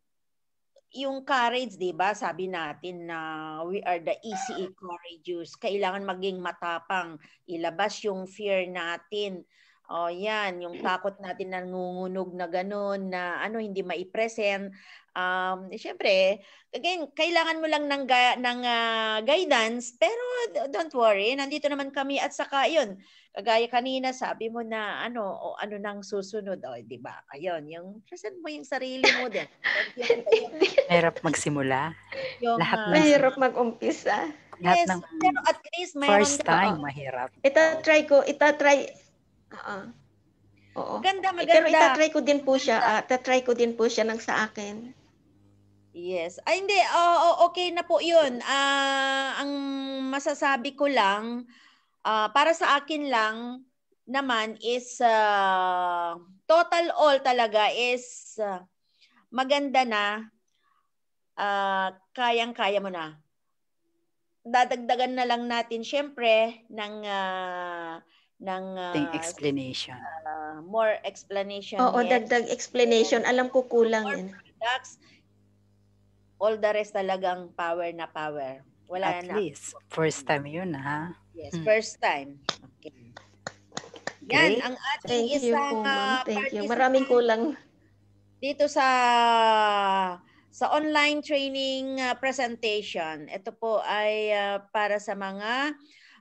yung courage, 'di ba? Sabi natin na we are the easy courageous. Kailangan maging matapang, ilabas yung fear natin o oh, yan, yung mm. takot natin na ngungunog na gano'n, na ano, hindi maipresent. Um, eh, Siyempre, again, kailangan mo lang ng, ga- ng uh, guidance, pero don't worry, nandito naman kami at saka yun, kagaya kanina sabi mo na ano, o ano nang susunod, o oh, di ba? Ayun, yung present mo yung sarili mo din. Mahirap magsimula. Yung, Lahat uh, mahirap mag-umpisa. Yes, Lahat ng, pero at least mayroon First oh. time, mahirap. Ita-try ko, ita-try Oo. Oo. Ganda, maganda. Eh, pero itatry ko din po siya. Uh, ah, tatry ko din po siya ng sa akin. Yes. Ay, hindi. Oh, okay na po yun. Uh, ang masasabi ko lang, uh, para sa akin lang naman is uh, total all talaga is uh, maganda na uh, kayang-kaya mo na. Dadagdagan na lang natin syempre ng uh, ng uh, explanation. Uh, more explanation. Oo, yes. dagdag explanation. So, Alam ko kulang yan. Products, all the rest talagang power na power. Wala At na. At least. First time yun, ha? Ah. Yes, hmm. first time. Okay. okay. Yan, ang ating Thank isang you, uh, Thank you. Maraming kulang. Dito sa sa online training uh, presentation, ito po ay uh, para sa mga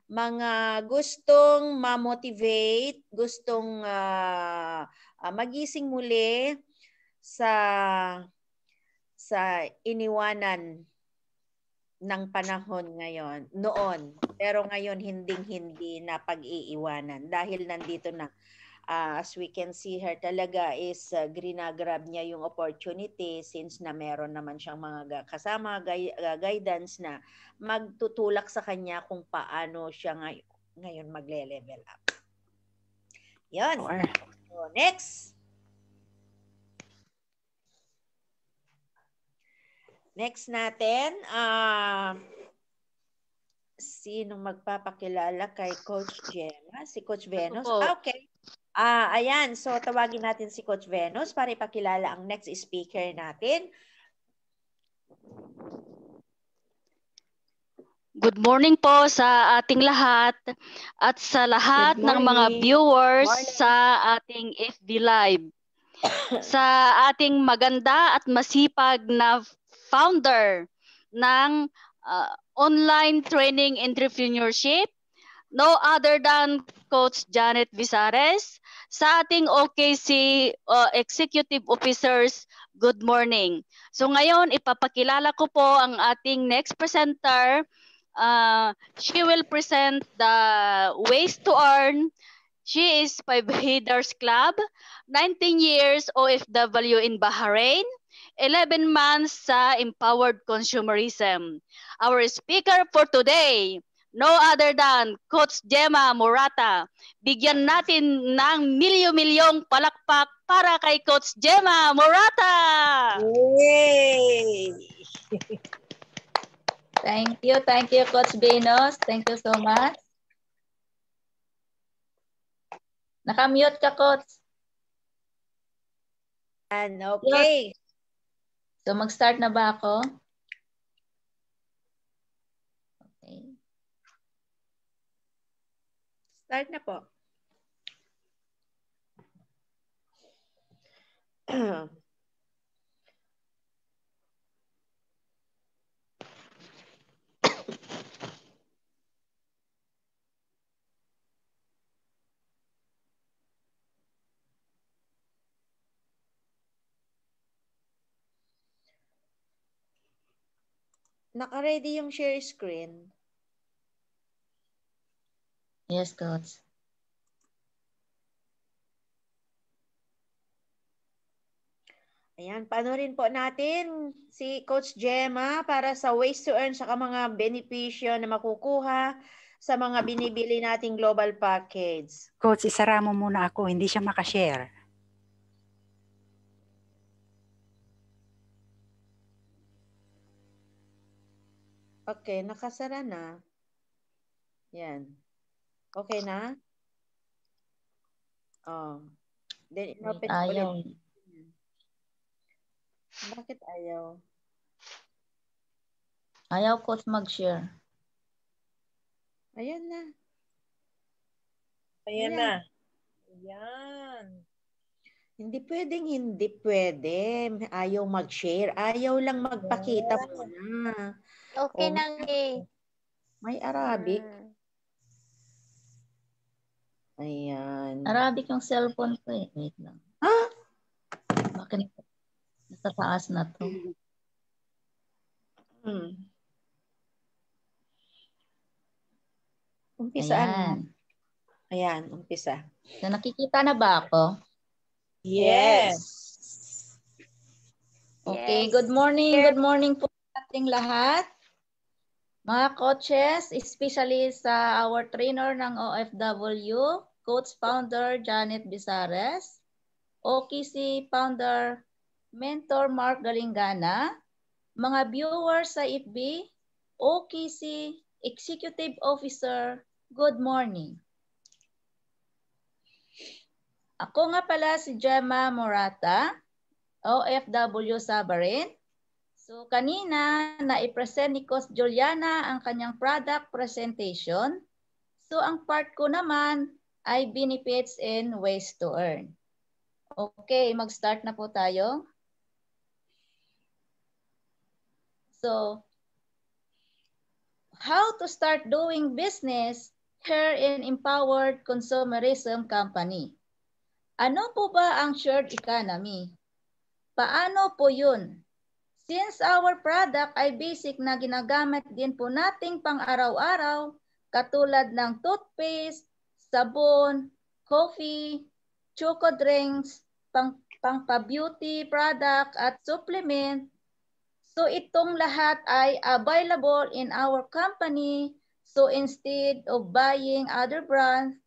mga gustong ma-motivate, gustong uh, magising muli sa sa iniwanan ng panahon ngayon, noon. Pero ngayon hinding-hindi na pag-iiwanan dahil nandito na uh, as we can see her talaga is uh, grinagrab niya yung opportunity since na meron naman siyang mga kasama gui- guidance na magtutulak sa kanya kung paano siya ngay- ngayon magle-level up. Yun. So, next. Next natin, uh, ah, sino magpapakilala kay Coach Gemma? Si Coach Venus? Ah, okay. Ah, uh, ayan. So, tawagin natin si Coach Venus para ipakilala ang next speaker natin. Good morning po sa ating lahat at sa lahat ng mga viewers sa ating FB Live. sa ating maganda at masipag na founder ng uh, online training entrepreneurship, no other than Coach Janet Visares sa ating OKC uh, Executive Officers, good morning. So ngayon, ipapakilala ko po ang ating next presenter. Uh, she will present the Ways to Earn. She is five headers Club, 19 years OFW in Bahrain, 11 months sa Empowered Consumerism. Our speaker for today, no other than Coach Gemma Morata. Bigyan natin ng milyo-milyong palakpak para kay Coach Gemma Morata! Yay! thank you, thank you Coach Venus. Thank you so much. Nakamute ka, Coach. And okay. So mag-start na ba ako? Start na po. Naka-ready yung share screen. Yes, Coach. Ayan, panoorin po natin si Coach Gemma para sa ways to earn sa mga benepisyo na makukuha sa mga binibili nating global package. Coach, isara mo muna ako. Hindi siya makashare. Okay, nakasara na. Yan. Okay na? Oh. Then, inopen ko ayaw. ulit. Bakit ayaw? Ayaw ko mag-share. Ayan na. Ayan, Ayan. na. Ayan. Hindi pwedeng hindi pwede. Ayaw mag-share. Ayaw lang magpakita po na. Okay oh, lang eh. May Arabic. Hmm. Ayan. Arabic yung cellphone ko eh. Wait lang. Ha? Huh? Bakit nasa taas na to? Hmm. Umpisaan. Ayan. Ayan, umpisa. So, nakikita na ba ako? Yes. Okay, good morning. Good morning po sa ating lahat. Mga coaches, especially sa our trainer ng OFW, Coach Founder Janet Bizares, OKC Founder Mentor Mark Galingana, mga viewers sa FB, OKC Executive Officer, good morning. Ako nga pala si Gemma Morata, OFW sa So kanina, na-present i ni Cos Juliana ang kanyang product presentation. So ang part ko naman ay benefits and ways to earn. Okay, mag-start na po tayo. So, how to start doing business here in Empowered Consumerism Company. Ano po ba ang shared economy? Paano po yun? Since our product ay basic na ginagamit din po nating pang-araw-araw, katulad ng toothpaste, sabon, coffee, choco drinks, pang, pang beauty product at supplement, So itong lahat ay available in our company. So instead of buying other brands,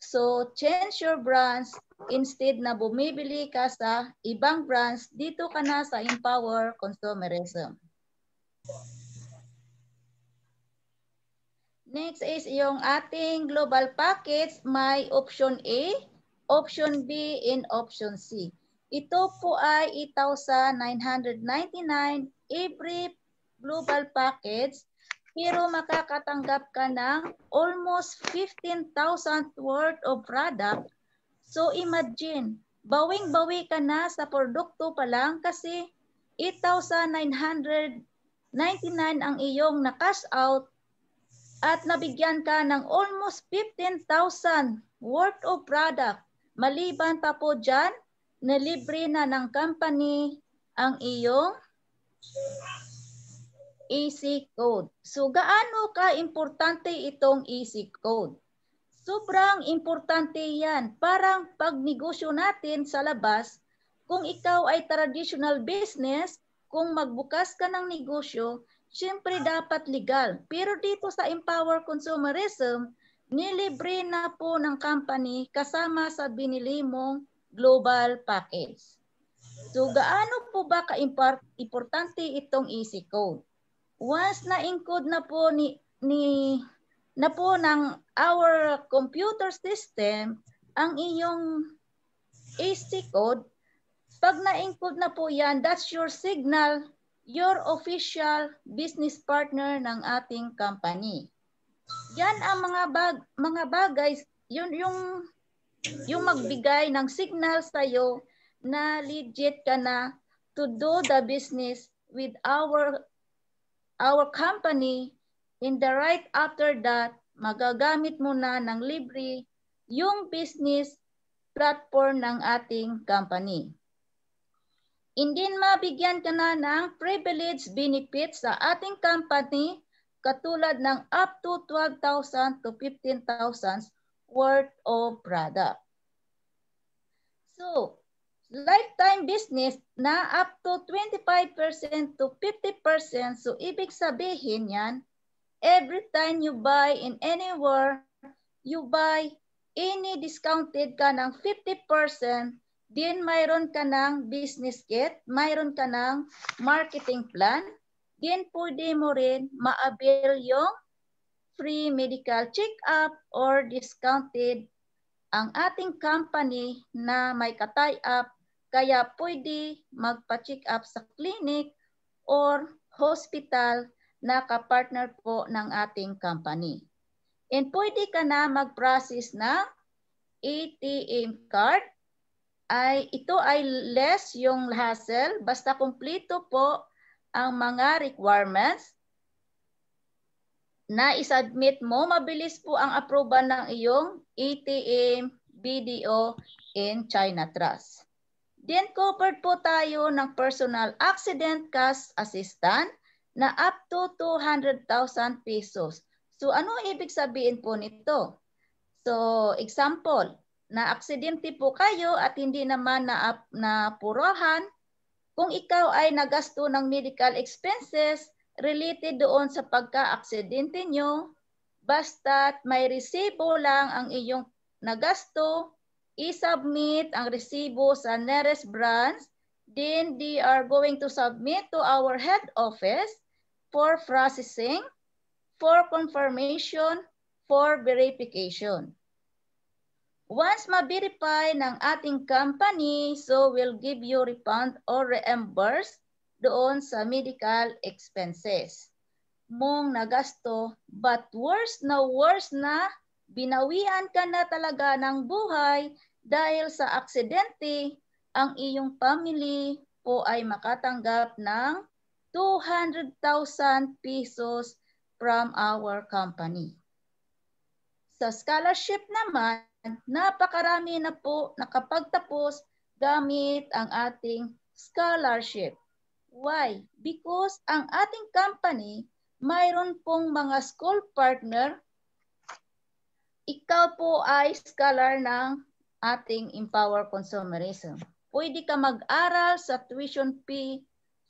So, change your brands. Instead na bumibili ka sa ibang brands, dito ka na sa Empower Consumerism. Next is yung ating global package. May option A, option B, and option C. Ito po ay 8,999 every global package pero makakatanggap ka ng almost 15,000 worth of product. So imagine, bawing-bawi ka na sa produkto pa lang kasi 8,999 ang iyong na-cash out at nabigyan ka ng almost 15,000 worth of product. Maliban pa po dyan, nalibre na ng company ang iyong EC code. So gaano ka-importante itong EC code? Sobrang importante yan. Parang pag-negosyo natin sa labas, kung ikaw ay traditional business, kung magbukas ka ng negosyo, syempre dapat legal. Pero dito sa Empower Consumerism, nilibre na po ng company kasama sa binili mong global package. So gaano po ba ka-importante itong easy code? once na encode na po ni, ni na po ng our computer system ang iyong AC code, pag na-encode na po yan, that's your signal, your official business partner ng ating company. Yan ang mga bag mga bagay yun yung yung magbigay ng signal sa iyo na legit ka na to do the business with our our company, in the right after that, magagamit mo na ng libre yung business platform ng ating company. Hindi mabigyan ka na ng privilege benefits sa ating company katulad ng up to 12,000 to 15,000 worth of product. So, lifetime business na up to 25% to 50%. So, ibig sabihin yan, every time you buy in anywhere, you buy any discounted ka ng 50%, din mayroon ka ng business kit, mayroon ka ng marketing plan, din pwede mo rin ma-avail yung free medical check-up or discounted ang ating company na may katay-up kaya pwede magpa-check up sa clinic or hospital na ka-partner po ng ating company. And pwede ka na mag-process ng ATM card. Ay, ito ay less yung hassle basta kumpleto po ang mga requirements na isubmit mo, mabilis po ang aproba ng iyong ATM, BDO, and China Trust. Then covered po tayo ng personal accident cash assistant na up to 200,000 pesos. So ano ibig sabihin po nito? So example, na aksidente po kayo at hindi naman na napurohan, kung ikaw ay nagasto ng medical expenses related doon sa pagka-aksidente nyo, basta't may resibo lang ang iyong nagasto, i-submit ang resibo sa nearest branch, then they are going to submit to our head office for processing, for confirmation, for verification. Once ma-verify ng ating company, so we'll give you refund or reimburse doon sa medical expenses mong nagasto. But worse na worse na, binawian ka na talaga ng buhay dahil sa aksidente, ang iyong family po ay makatanggap ng 200,000 pesos from our company. Sa scholarship naman, napakarami na po nakapagtapos gamit ang ating scholarship. Why? Because ang ating company, mayroon pong mga school partner. Ikaw po ay scholar ng ating empower consumerism. Pwede ka mag-aral sa tuition fee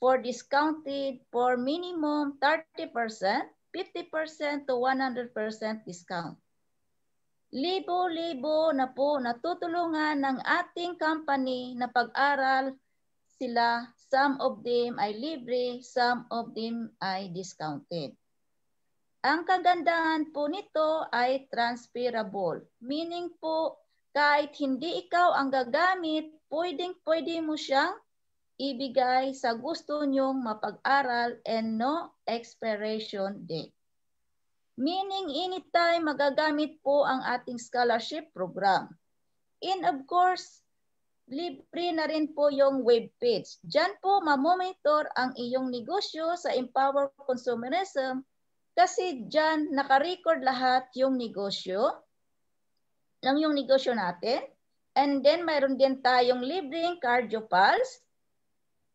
for discounted for minimum 30%, 50% to 100% discount. Libo-libo na po natutulungan ng ating company na pag-aral sila. Some of them ay libre, some of them ay discounted. Ang kagandahan po nito ay transferable, meaning po kahit hindi ikaw ang gagamit, pwedeng-pwede mo siyang ibigay sa gusto niyong mapag-aral and no expiration date. Meaning, anytime magagamit po ang ating scholarship program. And of course, libre na rin po yung web page. Diyan po mamomonitor ang iyong negosyo sa Empower Consumerism kasi diyan nakarecord lahat yung negosyo, lang yung negosyo natin. And then mayroon din tayong libreng cardio pulse.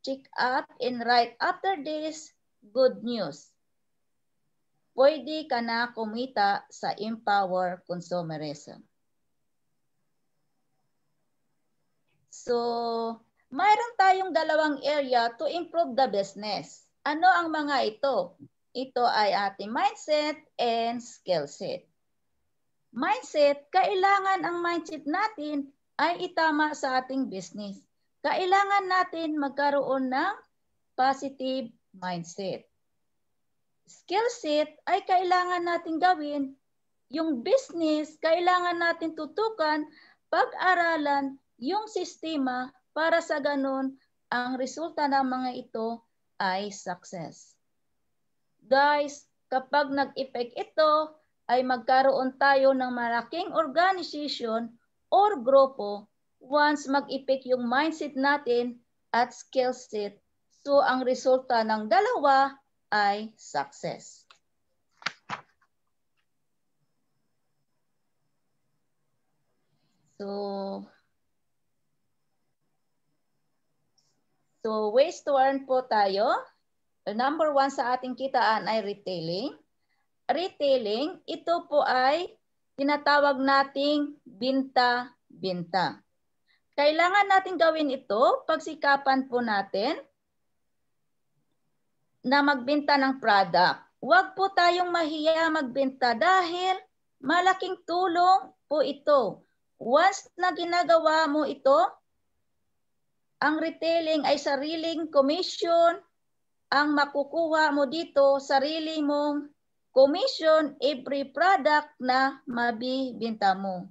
Check up and right after this, good news. Pwede ka na kumita sa Empower Consumerism. So, mayroon tayong dalawang area to improve the business. Ano ang mga ito? Ito ay ating mindset and skill set mindset, kailangan ang mindset natin ay itama sa ating business. Kailangan natin magkaroon ng positive mindset. Skill set ay kailangan natin gawin. Yung business, kailangan natin tutukan, pag-aralan yung sistema para sa ganun ang resulta ng mga ito ay success. Guys, kapag nag-effect ito, ay magkaroon tayo ng malaking organization or grupo once mag-ipik yung mindset natin at skill set. So ang resulta ng dalawa ay success. So, so ways to earn po tayo. Number one sa ating kitaan ay retailing retailing, ito po ay tinatawag nating binta-binta. Kailangan natin gawin ito, pagsikapan po natin na magbenta ng product. Huwag po tayong mahiya magbenta dahil malaking tulong po ito. Once na ginagawa mo ito, ang retailing ay sariling commission ang makukuha mo dito, sarili mong commission every product na mabibinta mo.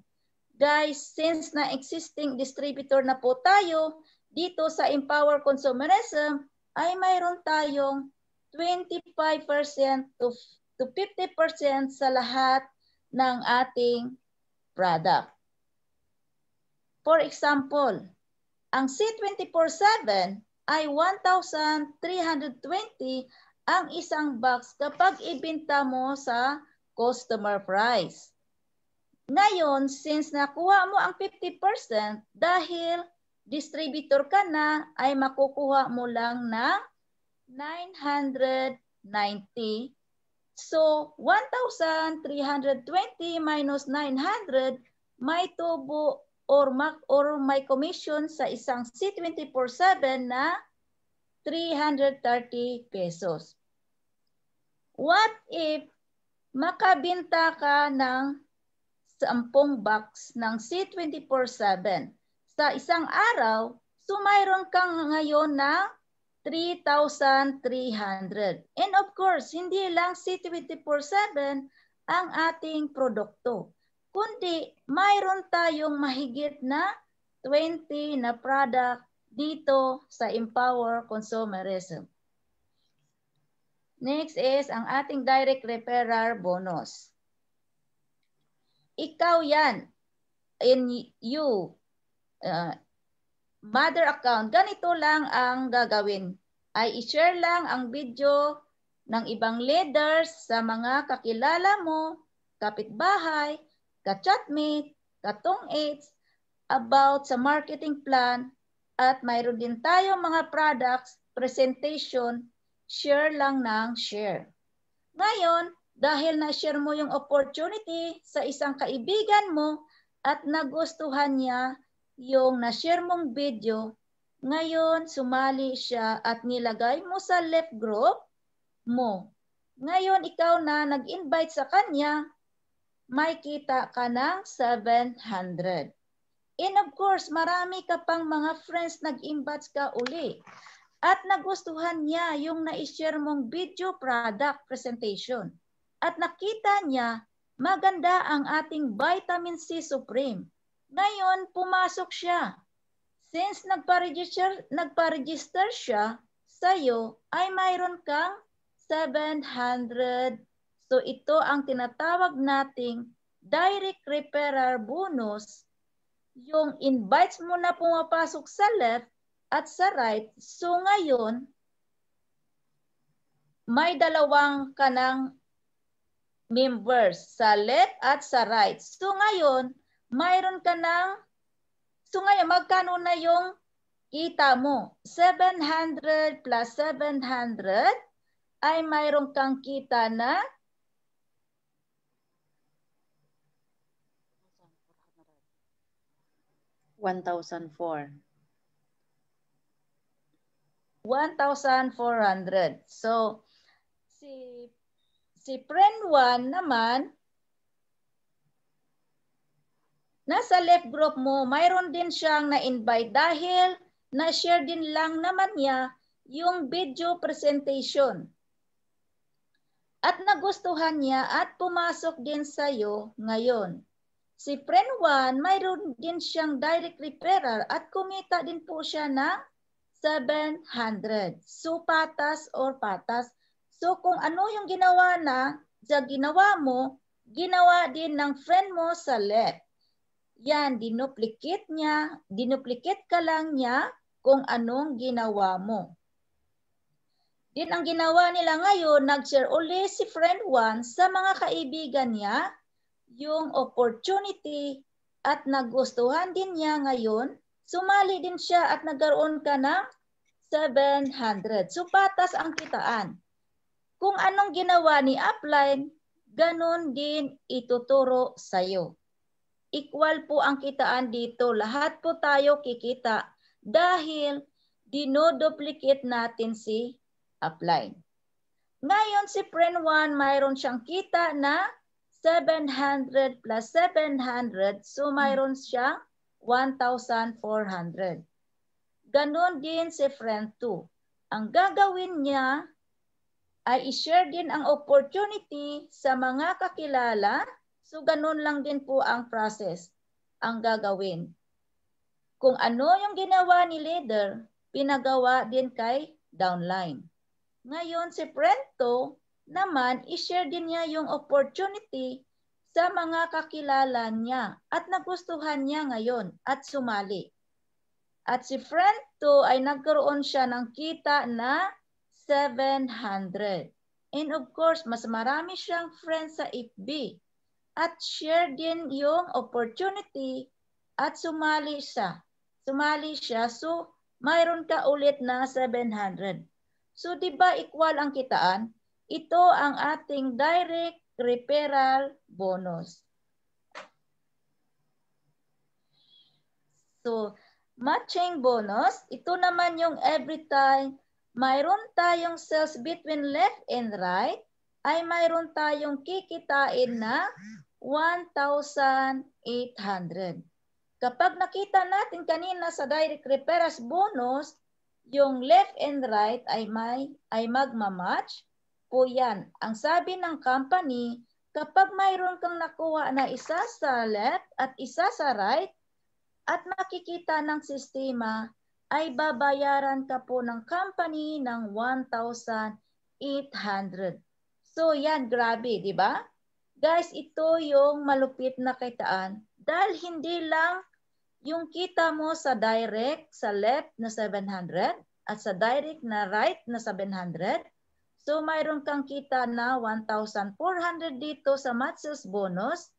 Guys, since na existing distributor na po tayo, dito sa Empower Consumerism ay mayroon tayong 25% to, 50% sa lahat ng ating product. For example, ang C24-7 ay 1,320 ang isang box kapag ibinta mo sa customer price. Ngayon, since nakuha mo ang 50% dahil distributor ka na, ay makukuha mo lang ng 990. So, 1,320 minus 900 may tubo or, or may commission sa isang C24-7 na 330 pesos. What if makabinta ka ng 10 box ng C24-7 sa isang araw, sumayron kang ngayon na 3,300. And of course, hindi lang C24-7 ang ating produkto, kundi mayroon tayong mahigit na 20 na product dito sa empower consumerism. Next is ang ating direct referral bonus. Ikaw yan, in you, uh, mother account, ganito lang ang gagawin. Ay i-share lang ang video ng ibang leaders sa mga kakilala mo, kapitbahay, ka-chatmate, katong-aids, about sa marketing plan at mayroon din tayo mga products, presentation, share lang ng share. Ngayon, dahil na-share mo yung opportunity sa isang kaibigan mo at nagustuhan niya yung na-share mong video, ngayon sumali siya at nilagay mo sa left group mo. Ngayon ikaw na nag-invite sa kanya, may kita ka ng 700. And of course, marami ka pang mga friends nag-imbatch ka uli. At nagustuhan niya yung na-share mong video product presentation. At nakita niya, maganda ang ating vitamin C Supreme. Ngayon, pumasok siya. Since nagpa-register, nagpa-register siya sa'yo, ay mayroon kang 700. So ito ang tinatawag nating direct referral bonus yung invites mo na pumapasok sa left at sa right. So ngayon, may dalawang kanang members sa left at sa right. So ngayon, mayroon ka ng, so ngayon magkano na yung kita mo? 700 plus 700 ay mayroon kang kita na 1,004. 1,400. So, si, si friend 1 naman, nasa left group mo, mayroon din siyang na-invite dahil na-share din lang naman niya yung video presentation. At nagustuhan niya at pumasok din sa'yo ngayon. Si friend 1, mayroon din siyang direct referral at kumita din po siya ng 700. So patas or patas. So kung ano yung ginawa na, sa ginawa mo, ginawa din ng friend mo sa left. Yan, dinuplicate niya, dinuplicate ka lang niya kung anong ginawa mo. Din ang ginawa nila ngayon, nag-share ulit si friend 1 sa mga kaibigan niya yung opportunity at nagustuhan din niya ngayon, sumali din siya at nagkaroon ka ng 700. So patas ang kitaan. Kung anong ginawa ni upline, ganun din ituturo sa iyo. Equal po ang kitaan dito. Lahat po tayo kikita dahil dinoduplicate natin si upline. Ngayon si friend 1 mayroon siyang kita na 700 plus 700, so mayroon siya 1,400. Ganon din si friend 2. Ang gagawin niya ay i-share din ang opportunity sa mga kakilala. So ganun lang din po ang process, ang gagawin. Kung ano yung ginawa ni leader, pinagawa din kay downline. Ngayon si friend 2, naman, i-share din niya yung opportunity sa mga kakilala niya at nagustuhan niya ngayon at sumali. At si friend 2 ay nagkaroon siya ng kita na 700. And of course, mas marami siyang friends sa FB. At share din yung opportunity at sumali siya. Sumali siya. So, mayroon ka ulit na 700. So, di ba equal ang kitaan? Ito ang ating direct referral bonus. So, matching bonus, ito naman yung every time mayroon tayong sales between left and right, ay mayroon tayong kikitain na 1,800. Kapag nakita natin kanina sa direct referrals bonus, yung left and right ay may ay magma-match po yan. Ang sabi ng company, kapag mayroon kang nakuha na isa sa left at isa sa right at makikita ng sistema, ay babayaran ka po ng company ng 1,800. So yan, grabe, di ba? Guys, ito yung malupit na kitaan dahil hindi lang yung kita mo sa direct, sa left na 700 at sa direct na right na 700, So mayroon kang kita na 1,400 dito sa Matsus bonus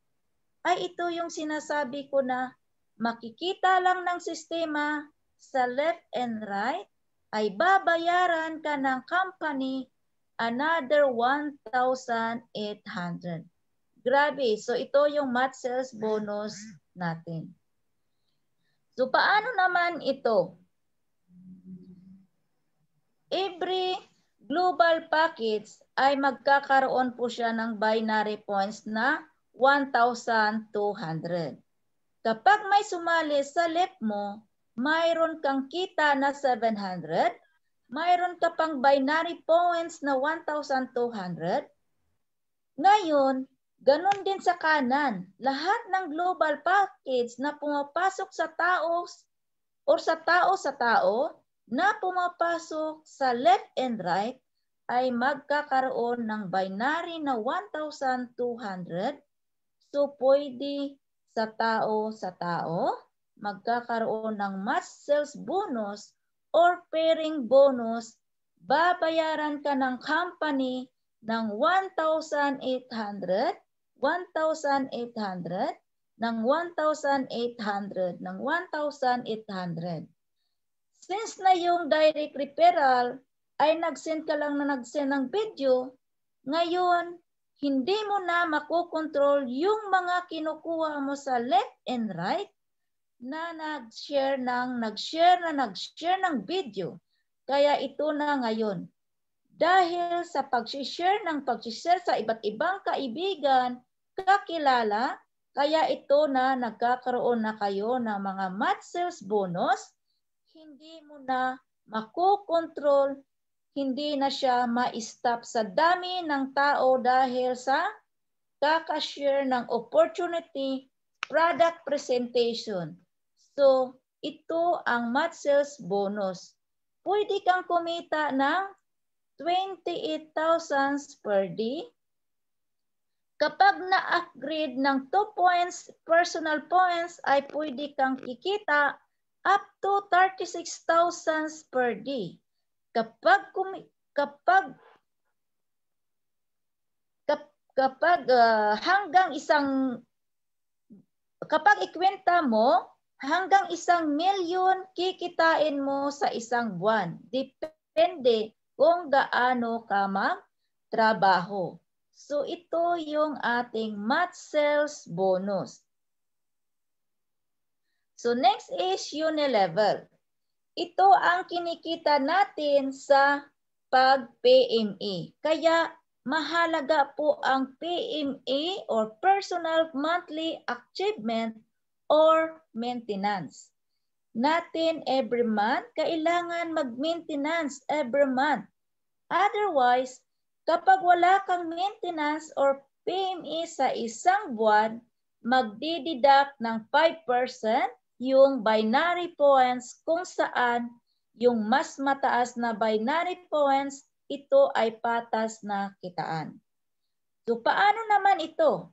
ay ito yung sinasabi ko na makikita lang ng sistema sa left and right ay babayaran ka ng company another 1,800. Grabe. So ito yung mat bonus natin. So paano naman ito? Every global packets ay magkakaroon po siya ng binary points na 1,200. Kapag may sumali sa left mo, mayroon kang kita na 700, mayroon ka pang binary points na 1,200. Ngayon, ganun din sa kanan. Lahat ng global packets na pumapasok sa tao or sa tao sa tao, na pumapasok sa left and right ay magkakaroon ng binary na 1,200. So pwede sa tao sa tao magkakaroon ng mass sales bonus or pairing bonus. Babayaran ka ng company ng 1,800, 1,800, ng 1,800, ng 1,800. Since na yung direct referral ay nag-send ka lang na nag-send ng video, ngayon, hindi mo na makokontrol yung mga kinukuha mo sa left and right na nag-share ng nag-share na nag-share ng video. Kaya ito na ngayon. Dahil sa pag-share ng pag-share sa iba't ibang kaibigan, kakilala, kaya ito na nagkakaroon na kayo ng mga math sales bonus hindi mo na makokontrol, hindi na siya ma-stop sa dami ng tao dahil sa kakashare ng opportunity product presentation. So, ito ang math sales bonus. Pwede kang kumita ng 28,000 per day. Kapag na-upgrade ng 2 points, personal points, ay pwede kang kikita up to 36,000 per day. Kapag kumi kapag kap kapag uh, hanggang isang kapag ikwenta mo hanggang isang milyon kikitain mo sa isang buwan. Depende kung gaano ka magtrabaho. So ito yung ating math sales bonus. So next is Unilevel. Ito ang kinikita natin sa pag-PME. Kaya mahalaga po ang PME or Personal Monthly Achievement or maintenance. Natin every month, kailangan mag-maintenance every month. Otherwise, kapag wala kang maintenance or PME sa isang buwan, magdideduct ng 5% yung binary points kung saan yung mas mataas na binary points, ito ay patas na kitaan. So paano naman ito?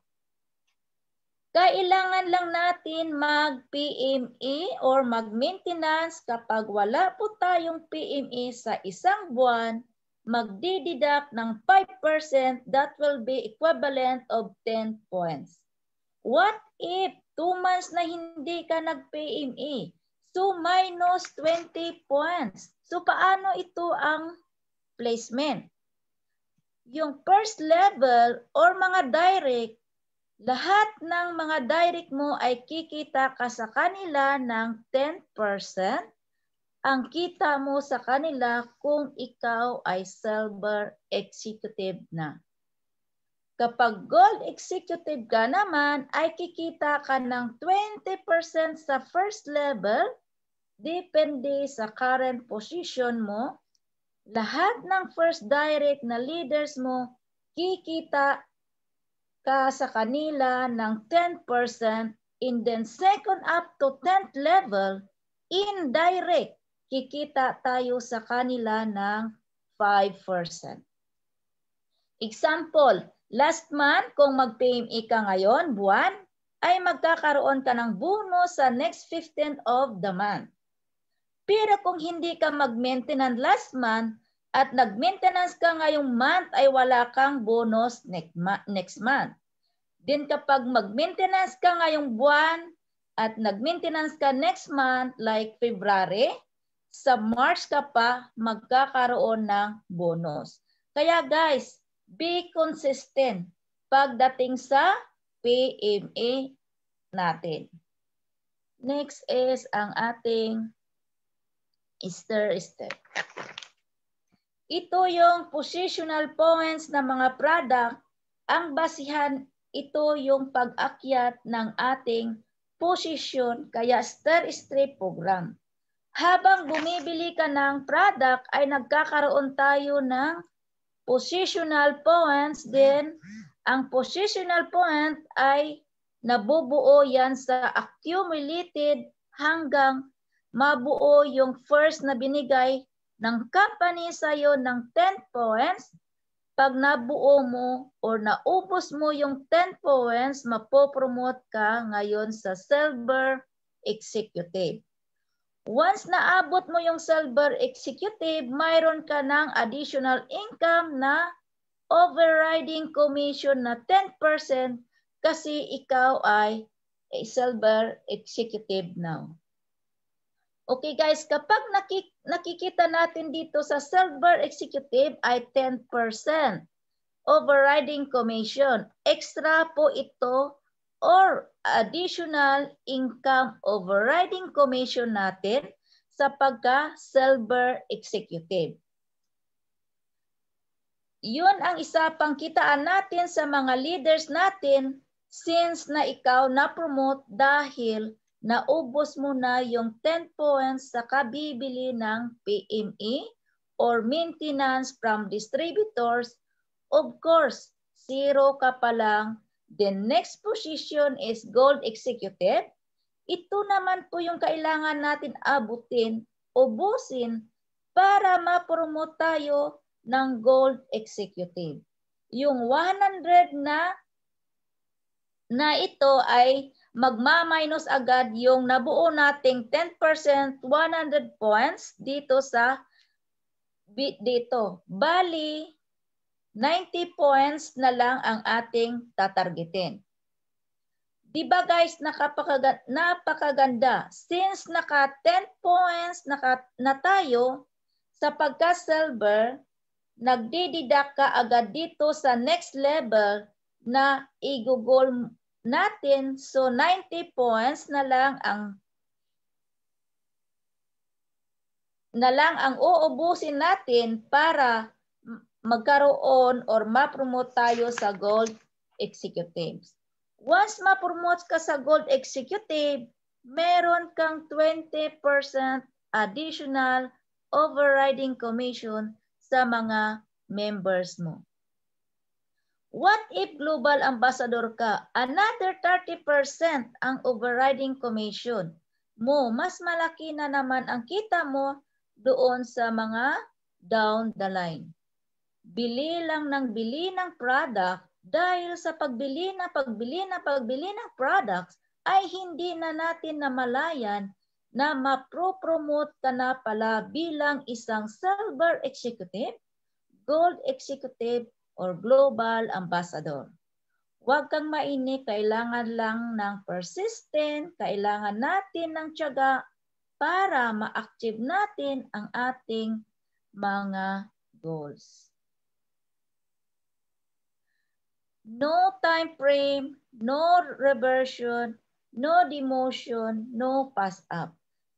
Kailangan lang natin mag-PME or mag-maintenance kapag wala po tayong PME sa isang buwan, magdideduct ng 5% that will be equivalent of 10 points. What if Two months na hindi ka nag-PME. So, minus 20 points. So, paano ito ang placement? Yung first level or mga direct, lahat ng mga direct mo ay kikita ka sa kanila ng 10% ang kita mo sa kanila kung ikaw ay silver executive na. Kapag gold executive ka naman, ay kikita ka ng 20% sa first level depende sa current position mo. Lahat ng first direct na leaders mo, kikita ka sa kanila ng 10% in then second up to 10th level, indirect, kikita tayo sa kanila ng 5%. Example, Last month, kung mag-PME ka ngayon, buwan, ay magkakaroon ka ng bonus sa next 15th of the month. Pero kung hindi ka mag-maintenance last month at nag-maintenance ka ngayong month ay wala kang bonus next month. Then kapag mag-maintenance ka ngayong buwan at nag-maintenance ka next month like February, sa March ka pa magkakaroon ng bonus. Kaya guys, be consistent pagdating sa PMA natin. Next is ang ating stir step. Ito yung positional points ng mga product. Ang basihan, ito yung pag-akyat ng ating position kaya stir strip program. Habang bumibili ka ng product ay nagkakaroon tayo ng positional points then ang positional point ay nabubuo yan sa accumulated hanggang mabuo yung first na binigay ng company sa'yo ng 10 points. Pag nabuo mo or naubos mo yung 10 points, mapopromote ka ngayon sa silver executive. Once naabot mo yung silver executive, mayroon ka ng additional income na overriding commission na 10% kasi ikaw ay a silver executive now. Okay guys, kapag nakik nakikita natin dito sa silver executive ay 10% overriding commission. Extra po ito or additional income overriding commission natin sa pagka silver executive. Yun ang isa pang kitaan natin sa mga leaders natin since na ikaw na-promote dahil naubos mo na yung 10 points sa kabibili ng PME or maintenance from distributors, of course, zero ka pa lang The next position is gold executive. Ito naman po yung kailangan natin abutin, o busin para ma-promote tayo ng gold executive. Yung 100 na na ito ay magma-minus agad yung nabuo nating 10% 100 points dito sa dito. Bali, 90 points na lang ang ating tatargetin. Di ba guys, napakaganda, napakaganda. Since naka 10 points naka, na tayo sa pagka-silver, nagdididak ka agad dito sa next level na i-google natin. So 90 points na lang ang na lang ang uubusin natin para magkaroon or ma-promote tayo sa gold executives. Once ma-promote ka sa gold executive, meron kang 20% additional overriding commission sa mga members mo. What if global ambassador ka? Another 30% ang overriding commission mo. Mas malaki na naman ang kita mo doon sa mga down the line bili lang ng bili ng product dahil sa pagbili na pagbili na pagbili ng products ay hindi na natin namalayan na mapropromote ka na pala bilang isang silver executive, gold executive, or global ambassador. Huwag kang mainik, kailangan lang ng persistent, kailangan natin ng tiyaga para ma-achieve natin ang ating mga goals. no time frame, no reversion, no demotion, no pass up.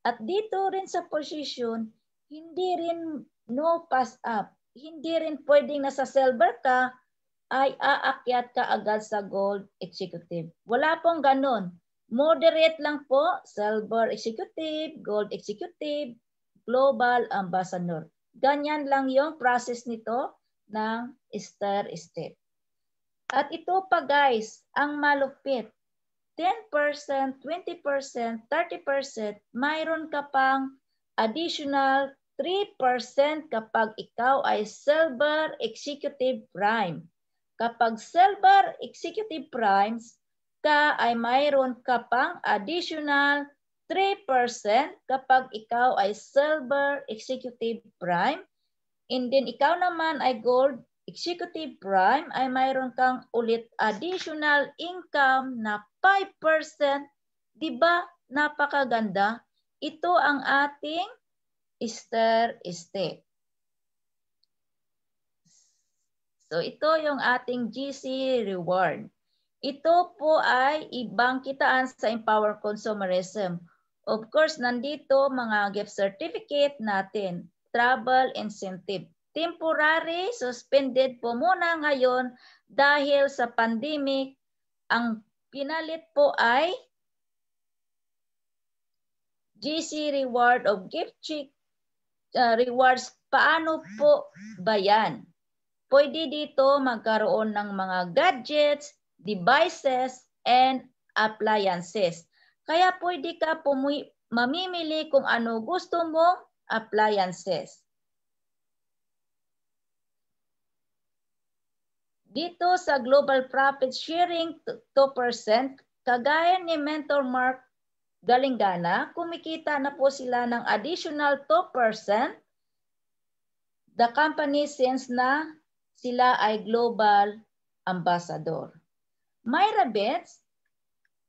At dito rin sa position, hindi rin no pass up. Hindi rin pwedeng nasa silver ka ay aakyat ka agad sa gold executive. Wala pong ganun. Moderate lang po, silver executive, gold executive, global ambassador. Ganyan lang yung process nito ng stair step. At ito pa guys, ang malupit. 10%, 20%, 30%, mayroon ka pang additional 3% kapag ikaw ay silver executive prime. Kapag silver executive primes ka ay mayroon ka pang additional 3% kapag ikaw ay silver executive prime. And then ikaw naman ay gold executive prime ay mayroon kang ulit additional income na 5%. Di ba? Napakaganda. Ito ang ating Easter step. So ito yung ating GC reward. Ito po ay ibang kitaan sa Empower Consumerism. Of course, nandito mga gift certificate natin, travel incentive temporary suspended po muna ngayon dahil sa pandemic. Ang pinalit po ay GC reward of gift check uh, rewards. Paano po ba yan? Pwede dito magkaroon ng mga gadgets, devices, and appliances. Kaya pwede ka mamimili kung ano gusto mong appliances. Dito sa global profit sharing 2%, kagaya ni Mentor Mark Dalingana, kumikita na po sila ng additional 2% the company since na sila ay global ambassador. Myra Bets,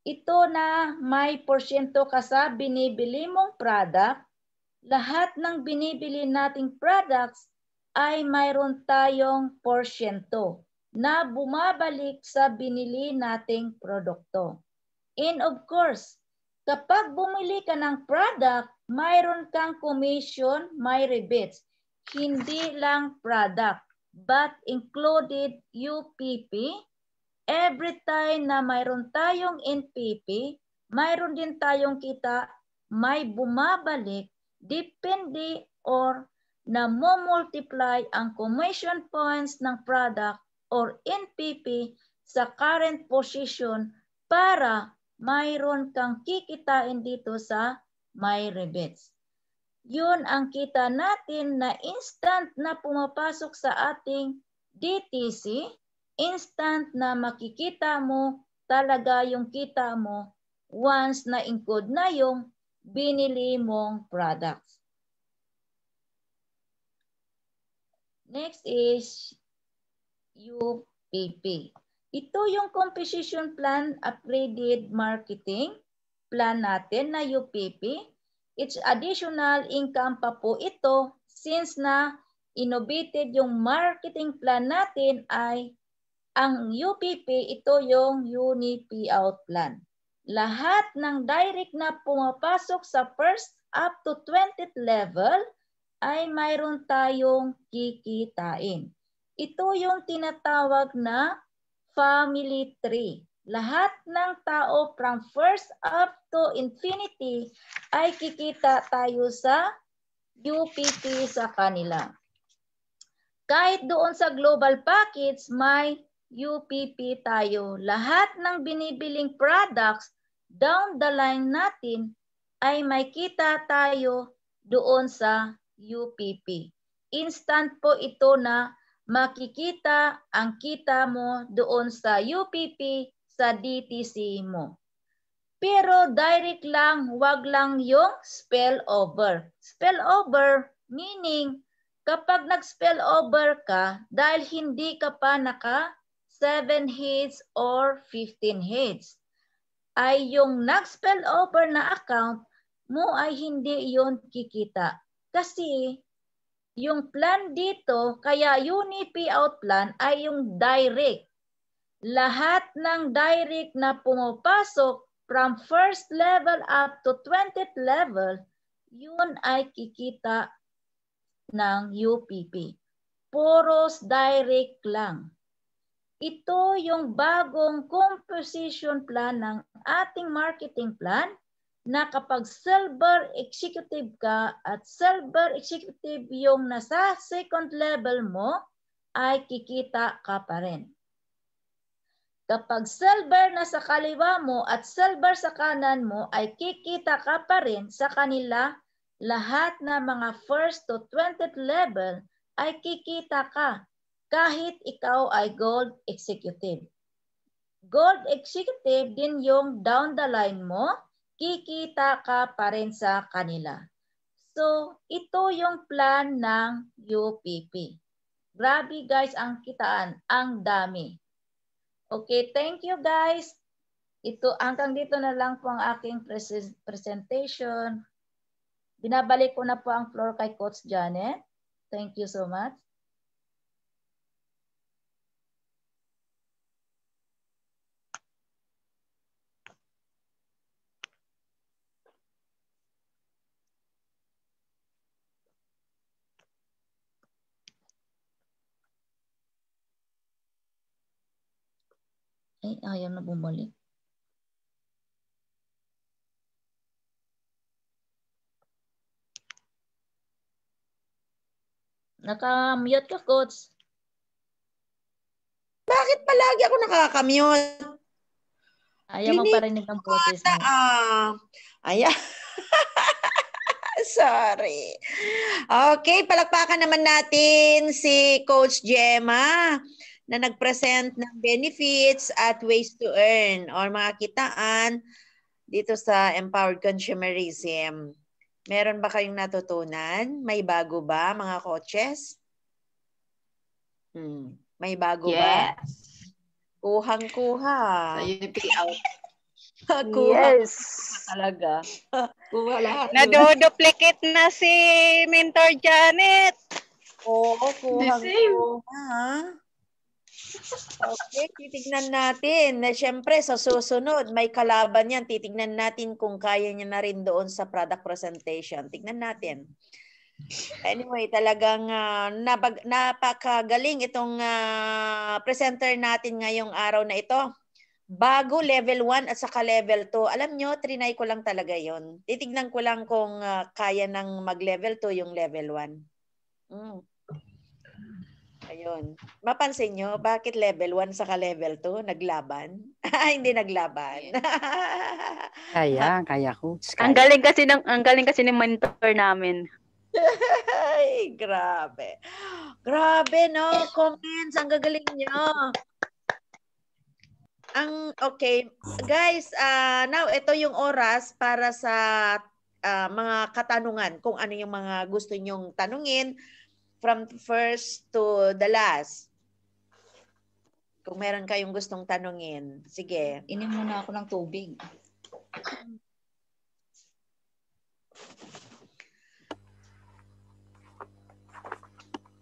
ito na may porsyento ka sa binibili mong product, lahat ng binibili nating products ay mayroon tayong porsyento na bumabalik sa binili nating produkto. And of course, kapag bumili ka ng product, mayroon kang commission, may rebates. Hindi lang product, but included UPP. Every time na mayroon tayong NPP, mayroon din tayong kita, may bumabalik, depende or na mo multiply ang commission points ng product or NPP sa current position para mayroon kang kikitain dito sa my rebates. Yun ang kita natin na instant na pumapasok sa ating DTC, instant na makikita mo talaga yung kita mo once na encode na yung binili mong products. Next is UPP. Ito yung composition Plan Upgraded Marketing plan natin na UPP. It's additional income pa po ito since na innovated yung marketing plan natin ay ang UPP, ito yung uni out plan. Lahat ng direct na pumapasok sa first up to 20th level ay mayroon tayong kikitain. Ito yung tinatawag na family tree. Lahat ng tao from first up to infinity ay kikita tayo sa UPT sa kanila. Kahit doon sa global packets, may UPP tayo. Lahat ng binibiling products down the line natin ay may kita tayo doon sa UPP. Instant po ito na makikita ang kita mo doon sa UPP sa DTC mo. Pero direct lang, wag lang yung spell over. Spell over meaning kapag nag-spell over ka dahil hindi ka pa naka 7 hits or 15 hits ay yung nag-spell over na account mo ay hindi yon kikita. Kasi yung plan dito, kaya UNIP plan ay yung direct. Lahat ng direct na pumapasok from first level up to 20th level, yun ay kikita ng UPP. Puros direct lang. Ito yung bagong composition plan ng ating marketing plan na kapag silver executive ka at silver executive yung nasa second level mo, ay kikita ka pa rin. Kapag silver na sa kaliwa mo at silver sa kanan mo ay kikita ka pa rin sa kanila lahat na mga first to 20th level ay kikita ka kahit ikaw ay gold executive. Gold executive din yung down the line mo kikita ka pa rin sa kanila. So, ito yung plan ng UPP. Grabe guys ang kitaan, ang dami. Okay, thank you guys. Ito hanggang dito na lang po ang aking presentation. Binabalik ko na po ang floor kay Coach Janet. Thank you so much. Ay, eh, ayaw na bumalik. naka ka, coach. Bakit palagi ako nakaka-mute? Ayaw mo parinig ang boses mo. Uh, ah, ayan. Sorry. Okay, palakpakan naman natin si Coach Gemma na nagpresent ng benefits at ways to earn or mga kitaan dito sa empowered consumerism. Meron ba kayong natutunan? May bago ba mga coaches? Hmm. May bago yes. ba? Kuhang-kuha. Sa UP out. Kuha yes. talaga. Kuha lahat. Naduduplicate na si Mentor Janet. Oo, kuha. Kuha. Okay, titignan natin. Siyempre, sa susunod, may kalaban yan. Titignan natin kung kaya niya na rin doon sa product presentation. Tignan natin. Anyway, talagang uh, napag, napakagaling itong uh, presenter natin ngayong araw na ito. Bago level 1 at saka level 2. Alam nyo, trinay ko lang talaga yon. Titignan ko lang kung uh, kaya nang mag-level 2 yung level 1. Mm. Ayun. Mapansin nyo, bakit level 1 sa level 2 naglaban? Ah, hindi naglaban. kaya, ah. kaya ko. Ang galing kasi ng ang galing kasi ng mentor namin. Ay, grabe. Grabe, no? Comments, ang gagaling nyo. Ang, okay. Guys, uh, now, ito yung oras para sa uh, mga katanungan. Kung ano yung mga gusto nyong tanungin from first to the last. Kung meron kayong gustong tanungin, sige. Inim muna ako ng tubig.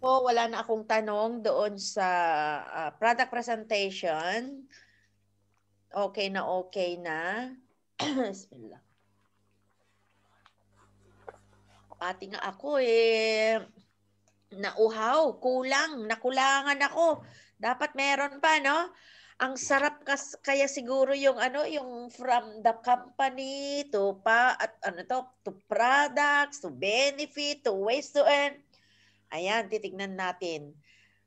Po, wala na akong tanong doon sa uh, product presentation. Okay na okay na. Bismillah. Pati nga ako eh nauhaw, kulang, nakulangan ako. Dapat meron pa, no? Ang sarap kas, kaya siguro yung ano, yung from the company to pa at ano to, to products, to benefit, to waste to earn. Ayan, titignan natin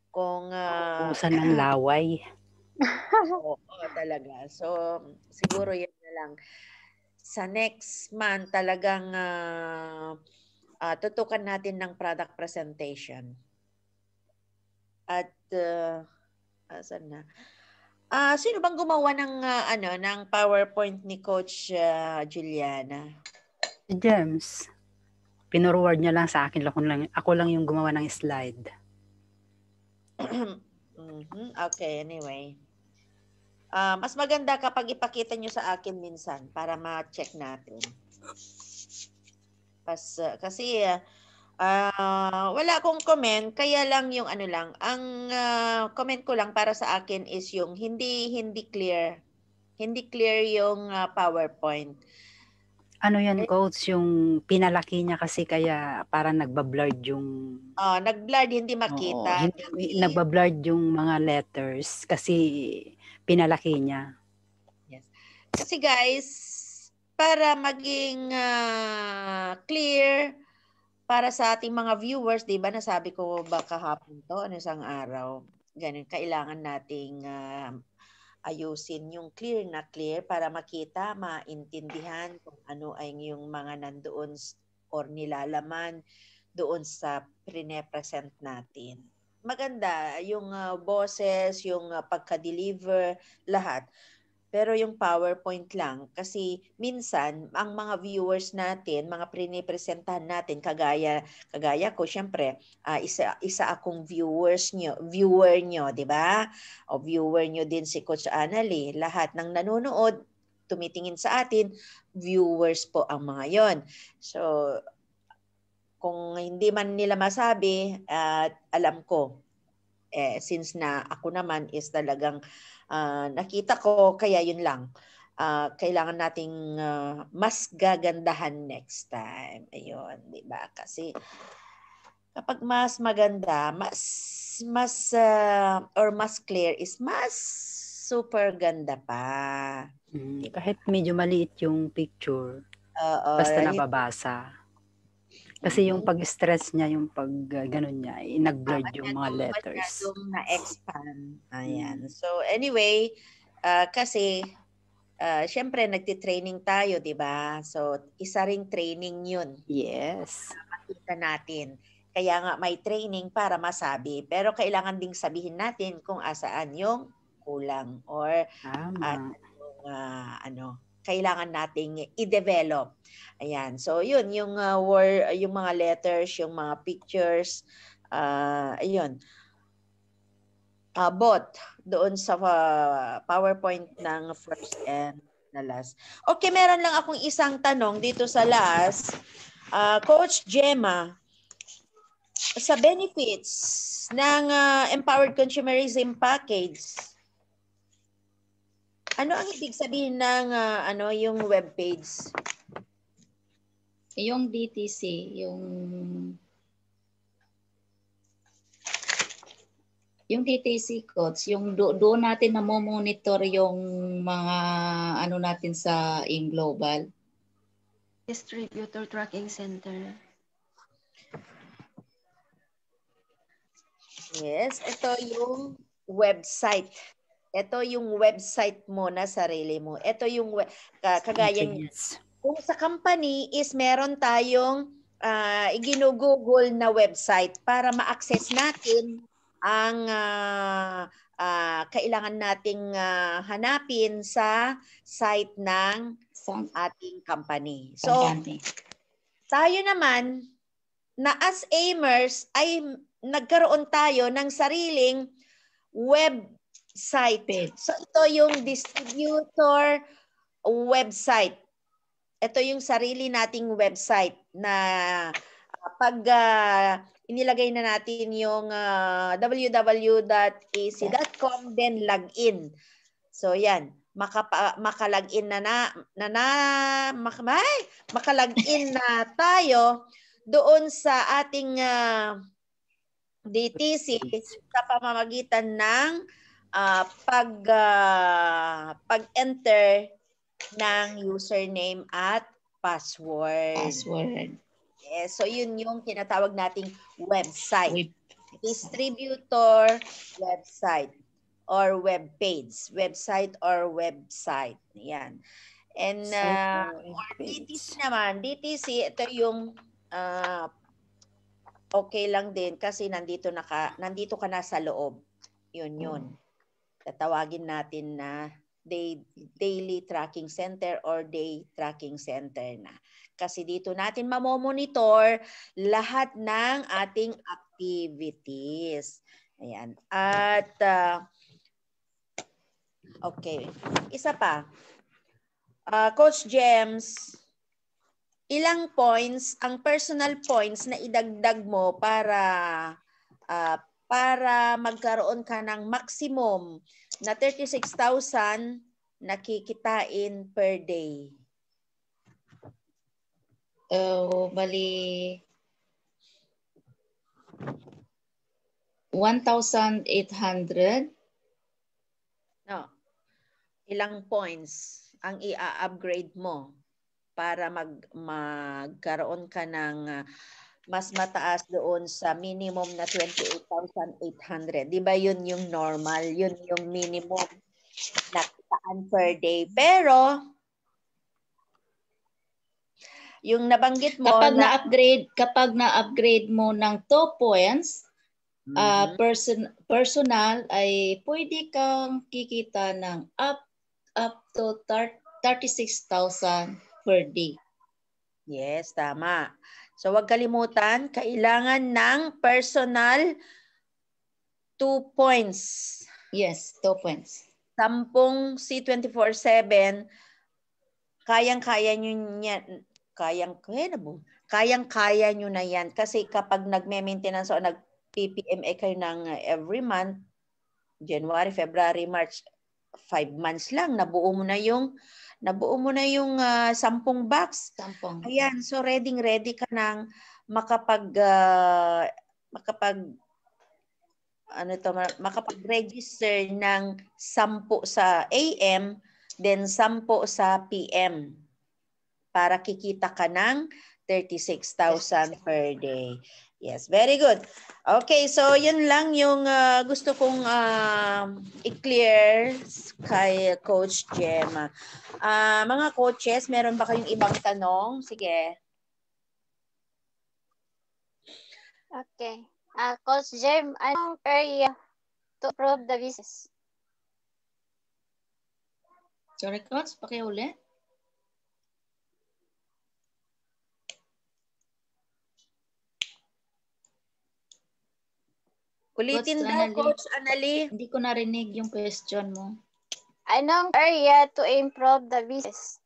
kung uh, kung saan laway. Oo, oo, talaga. So siguro yan na lang. Sa next month talagang uh, uh, tutukan natin ng product presentation. At uh, asan na? Uh, sino bang gumawa ng uh, ano ng PowerPoint ni Coach uh, Juliana? James. Pinorward niya lang sa akin ako lang ako lang yung gumawa ng slide. mm Okay, anyway. Uh, mas maganda kapag ipakita niyo sa akin minsan para ma-check natin pas uh, ah, kasi uh, uh, wala akong comment kaya lang yung ano lang ang uh, comment ko lang para sa akin is yung hindi hindi clear hindi clear yung uh, PowerPoint ano yan, coach, eh yung pinalaki niya kasi kaya para nagbablurred yung... Oh, uh, hindi makita. Oo, hindi, nagbablurred yung mga letters kasi pinalaki niya. Yes. Kasi guys, para maging uh, clear para sa ating mga viewers, 'di ba? Nasabi ko baka kahapon 'to, ano isang araw. Ganun kailangan nating uh, ayusin yung clear na clear para makita, maintindihan kung ano ay yung mga nandoon or nilalaman doon sa pre-present natin. Maganda yung uh, boses, yung uh, pagka-deliver, lahat pero yung PowerPoint lang kasi minsan ang mga viewers natin, mga pinipresentahan natin kagaya kagaya ko syempre, uh, isa isa akong viewers nyo, viewer nyo, 'di ba? O viewer nyo din si Coach Annalie, lahat ng nanonood tumitingin sa atin, viewers po ang mga 'yon. So kung hindi man nila masabi at uh, alam ko eh since na ako naman is talagang Uh, nakita ko, kaya yun lang. Uh, kailangan nating uh, mas gagandahan next time. Ayun, di ba? Kasi kapag mas maganda, mas mas uh, or mas clear is mas super ganda pa. Mm, kahit medyo maliit yung picture, uh, or, basta nababasa. Kasi yung mm. pag-stress niya, yung pag uh, ganun niya, eh, nag-blurred ah, yung mga letters. Yung na-expand. Ayan. Mm. So anyway, uh, kasi uh, ah, syempre nagti-training tayo, 'di ba? So isa ring training 'yun. Yes. Makita natin. Kaya nga may training para masabi, pero kailangan ding sabihin natin kung asaan yung kulang or at uh, ano kailangan nating i-develop. Ayan. So yun yung uh, word, yung mga letters, yung mga pictures, uh, ayun. Uh, bot doon sa uh, PowerPoint ng first and na last. Okay, meron lang akong isang tanong dito sa last. Uh, Coach Gemma, sa benefits ng uh, Empowered Consumerism Package, ano ang ibig sabihin ng uh, ano yung web page? Yung DTC, yung yung DTC codes, yung do, doon natin na monitor yung mga ano natin sa in global distributor tracking center. Yes, ito yung website ito yung website mo na sarili mo. Ito yung uh, kagaya Kung sa company is meron tayong uh, ah, ginugugol na website para ma-access natin ang uh, uh, kailangan nating uh, hanapin sa site ng ating company. So, tayo naman na as aimers ay nagkaroon tayo ng sariling web site. So ito yung distributor website. Ito yung sarili nating website na ah, pag uh, inilagay na natin yung uh, ah, www.ac.com then log in. So yan, makapa, makalagin na na, na, na mak, ay, makalagin na tayo doon sa ating uh, DTC sa pamamagitan ng uh, pag uh, pag-enter ng username at password. Password. Yes, so yun yung tinatawag nating website. Web. Distributor website or web page, website or website. Yan. And uh, or ah, DTC naman, DTC ito yung uh, okay lang din kasi nandito naka, nandito ka na sa loob. Yun yun. Hmm tatawagin natin na day, daily tracking center or day tracking center na. Kasi dito natin mamomonitor lahat ng ating activities. Ayan. At uh, okay, isa pa. Uh, Coach James, ilang points ang personal points na idagdag mo para uh, para magkaroon ka ng maximum na 36,000 nakikitain per day? So, oh, bali 1,800. No. Ilang points ang ia upgrade mo para mag magkaroon ka ng mas mataas doon sa minimum na 28,800. Di ba yun yung normal? Yun yung minimum na kitaan per day. Pero, yung nabanggit mo... Kapag na-upgrade, kapag na-upgrade mo ng 2 points, ah, mm-hmm. uh, person, personal ay pwede kang kikita ng up up to 36,000 per day. Yes, tama. So huwag kalimutan, kailangan ng personal two points. Yes, two points. Sampung C24-7, kayang-kaya nyo yan. Kayang, kaya Kayang-kaya nyo na yan. Kasi kapag nagme-maintenance o nag-PPMA eh, kayo ng every month, January, February, March, 5 months lang, nabuo mo na yung nabuo mo na yung uh, sampung box. Sampung. Ayan, so ready ready ka nang makapag uh, makapag ano to makapag-register ng sampo sa AM then sampo sa PM para kikita ka ng 36,000 per day. Yes, very good. Okay, so yun lang yung uh, gusto kong uh, i-clear kay Coach Gemma. Uh, mga coaches, meron ba kayong ibang tanong? Sige. Okay. Uh, Coach Gem, anong area to improve the business? Sorry, Coach, pakiulit. Ulitin coach daw, Coach Anali. Hindi ko narinig yung question mo. Anong area to improve the business?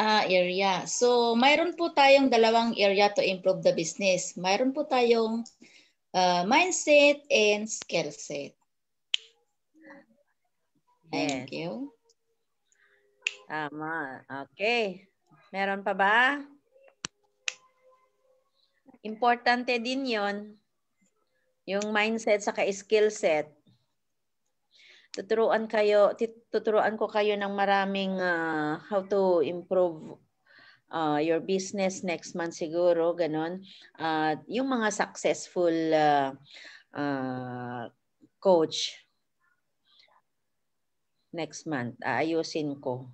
Ah, area. So, mayroon po tayong dalawang area to improve the business. Mayroon po tayong uh, mindset and skill set. Thank yes. you. Tama. Okay. Meron pa ba? Importante din yon yung mindset sa skill set. Tuturuan kayo, tuturuan ko kayo ng maraming uh, how to improve uh, your business next month siguro, ganon. Uh, yung mga successful uh, uh, coach next month, aayusin ko.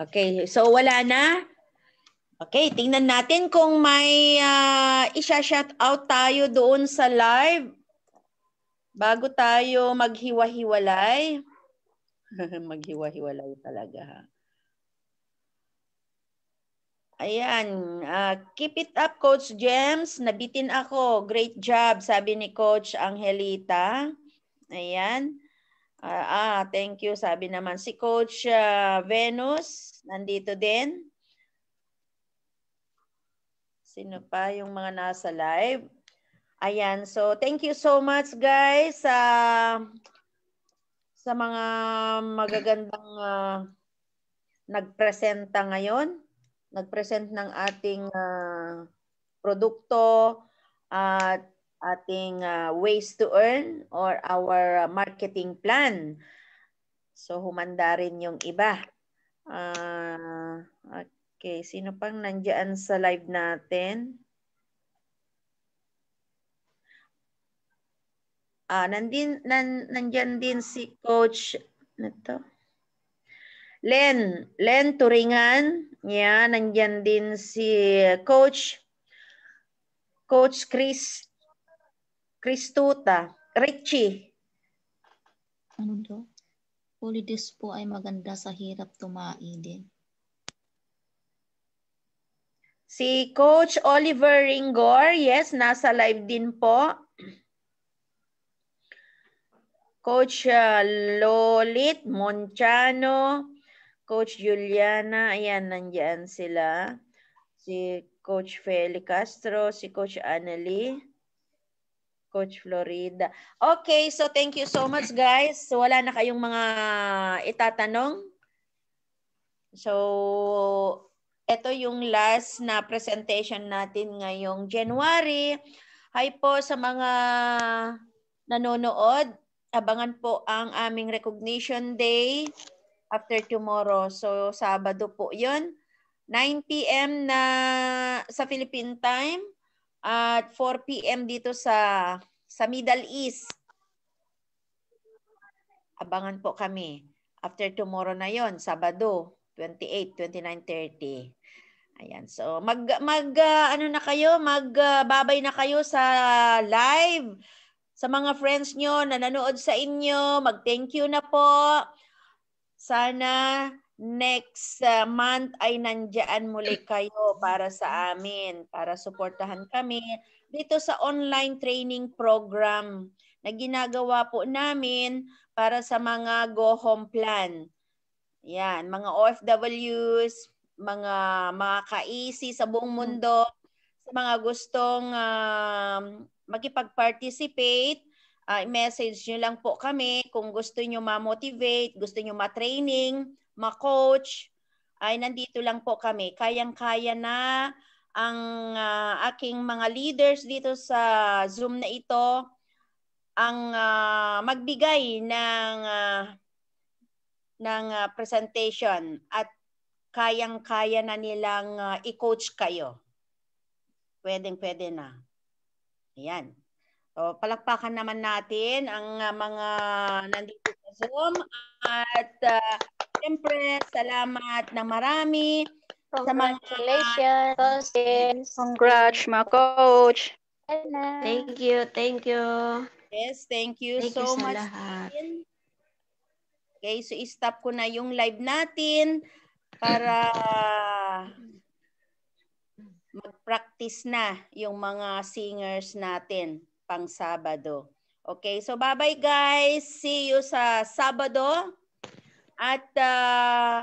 Okay, so wala na? Okay, tingnan natin kung may uh, isha-shout out tayo doon sa live bago tayo maghiwa-hiwalay. maghiwa-hiwalay talaga ha. Ayan, uh, keep it up Coach James, nabitin ako. Great job, sabi ni Coach Angelita. Ayan. Uh, ah, thank you, sabi naman si Coach uh, Venus, nandito din. Sino pa yung mga nasa live? Ayan, so thank you so much guys sa sa mga magagandang uh, nagpresenta ngayon, nagpresent ng ating uh, produkto at uh, ating uh, ways to earn or our uh, marketing plan. So humanda rin yung iba. Uh, okay. Okay, sino pang nandiyan sa live natin? Ah, nandin, nan, nandyan din si Coach, ano Len, Len Turingan. Yeah, nandiyan din si Coach, Coach Chris, Chris Richie. Ano to? Holidays po ay maganda sa hirap tumain din. Si Coach Oliver Ringor, yes, nasa live din po. Coach uh, Lolit Monchano, Coach Juliana, ayan, nandyan sila. Si Coach Feli Castro, si Coach Annelie. Coach Florida. Okay, so thank you so much guys. So, wala na kayong mga itatanong. So ito yung last na presentation natin ngayong January. Hi po sa mga nanonood. Abangan po ang aming recognition day after tomorrow. So, Sabado po yon 9 p.m. na sa Philippine time at 4 p.m. dito sa sa Middle East. Abangan po kami after tomorrow na yon Sabado. 28, 29, 30. Ayan. So mag mag uh, ano na kayo, mag uh, na kayo sa live sa mga friends nyo na nanood sa inyo. Mag-thank you na po. Sana next uh, month ay nandiyan muli kayo para sa amin, para suportahan kami dito sa online training program na ginagawa po namin para sa mga go home plan yan, mga OFWs, mga mga kaisi sa buong mm. mundo, sa mga gustong uh, makipag-participate, uh, ah, message nyo lang po kami kung gusto nyo ma-motivate, gusto nyo ma-training, ma-coach, ay nandito lang po kami. Kayang-kaya na ang uh, aking mga leaders dito sa Zoom na ito ang uh, magbigay ng uh, ng uh, presentation at kayang-kaya na nilang uh, i-coach kayo. Pwedeng-pwede na. Ayan. O, palakpakan naman natin ang uh, mga nandito sa Zoom at uh, siyempre salamat ng marami. Congratulations. Congratulations. Congrats, mga coach. Thank you, thank you. Yes, thank you thank so you much. Lahat. Okay, so i-stop ko na yung live natin para mag-practice na yung mga singers natin pang Sabado. Okay, so bye-bye guys. See you sa Sabado. At uh,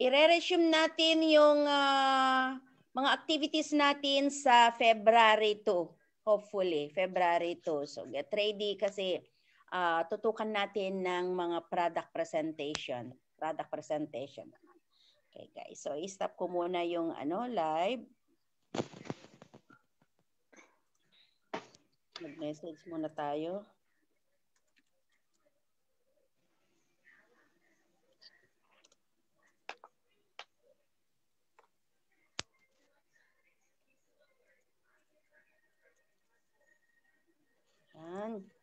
i-resume natin yung uh, mga activities natin sa February 2. Hopefully, February 2. So get ready kasi uh, tutukan natin ng mga product presentation. Product presentation. Okay guys, so i-stop ko muna yung ano, live. Mag-message muna tayo. Yan.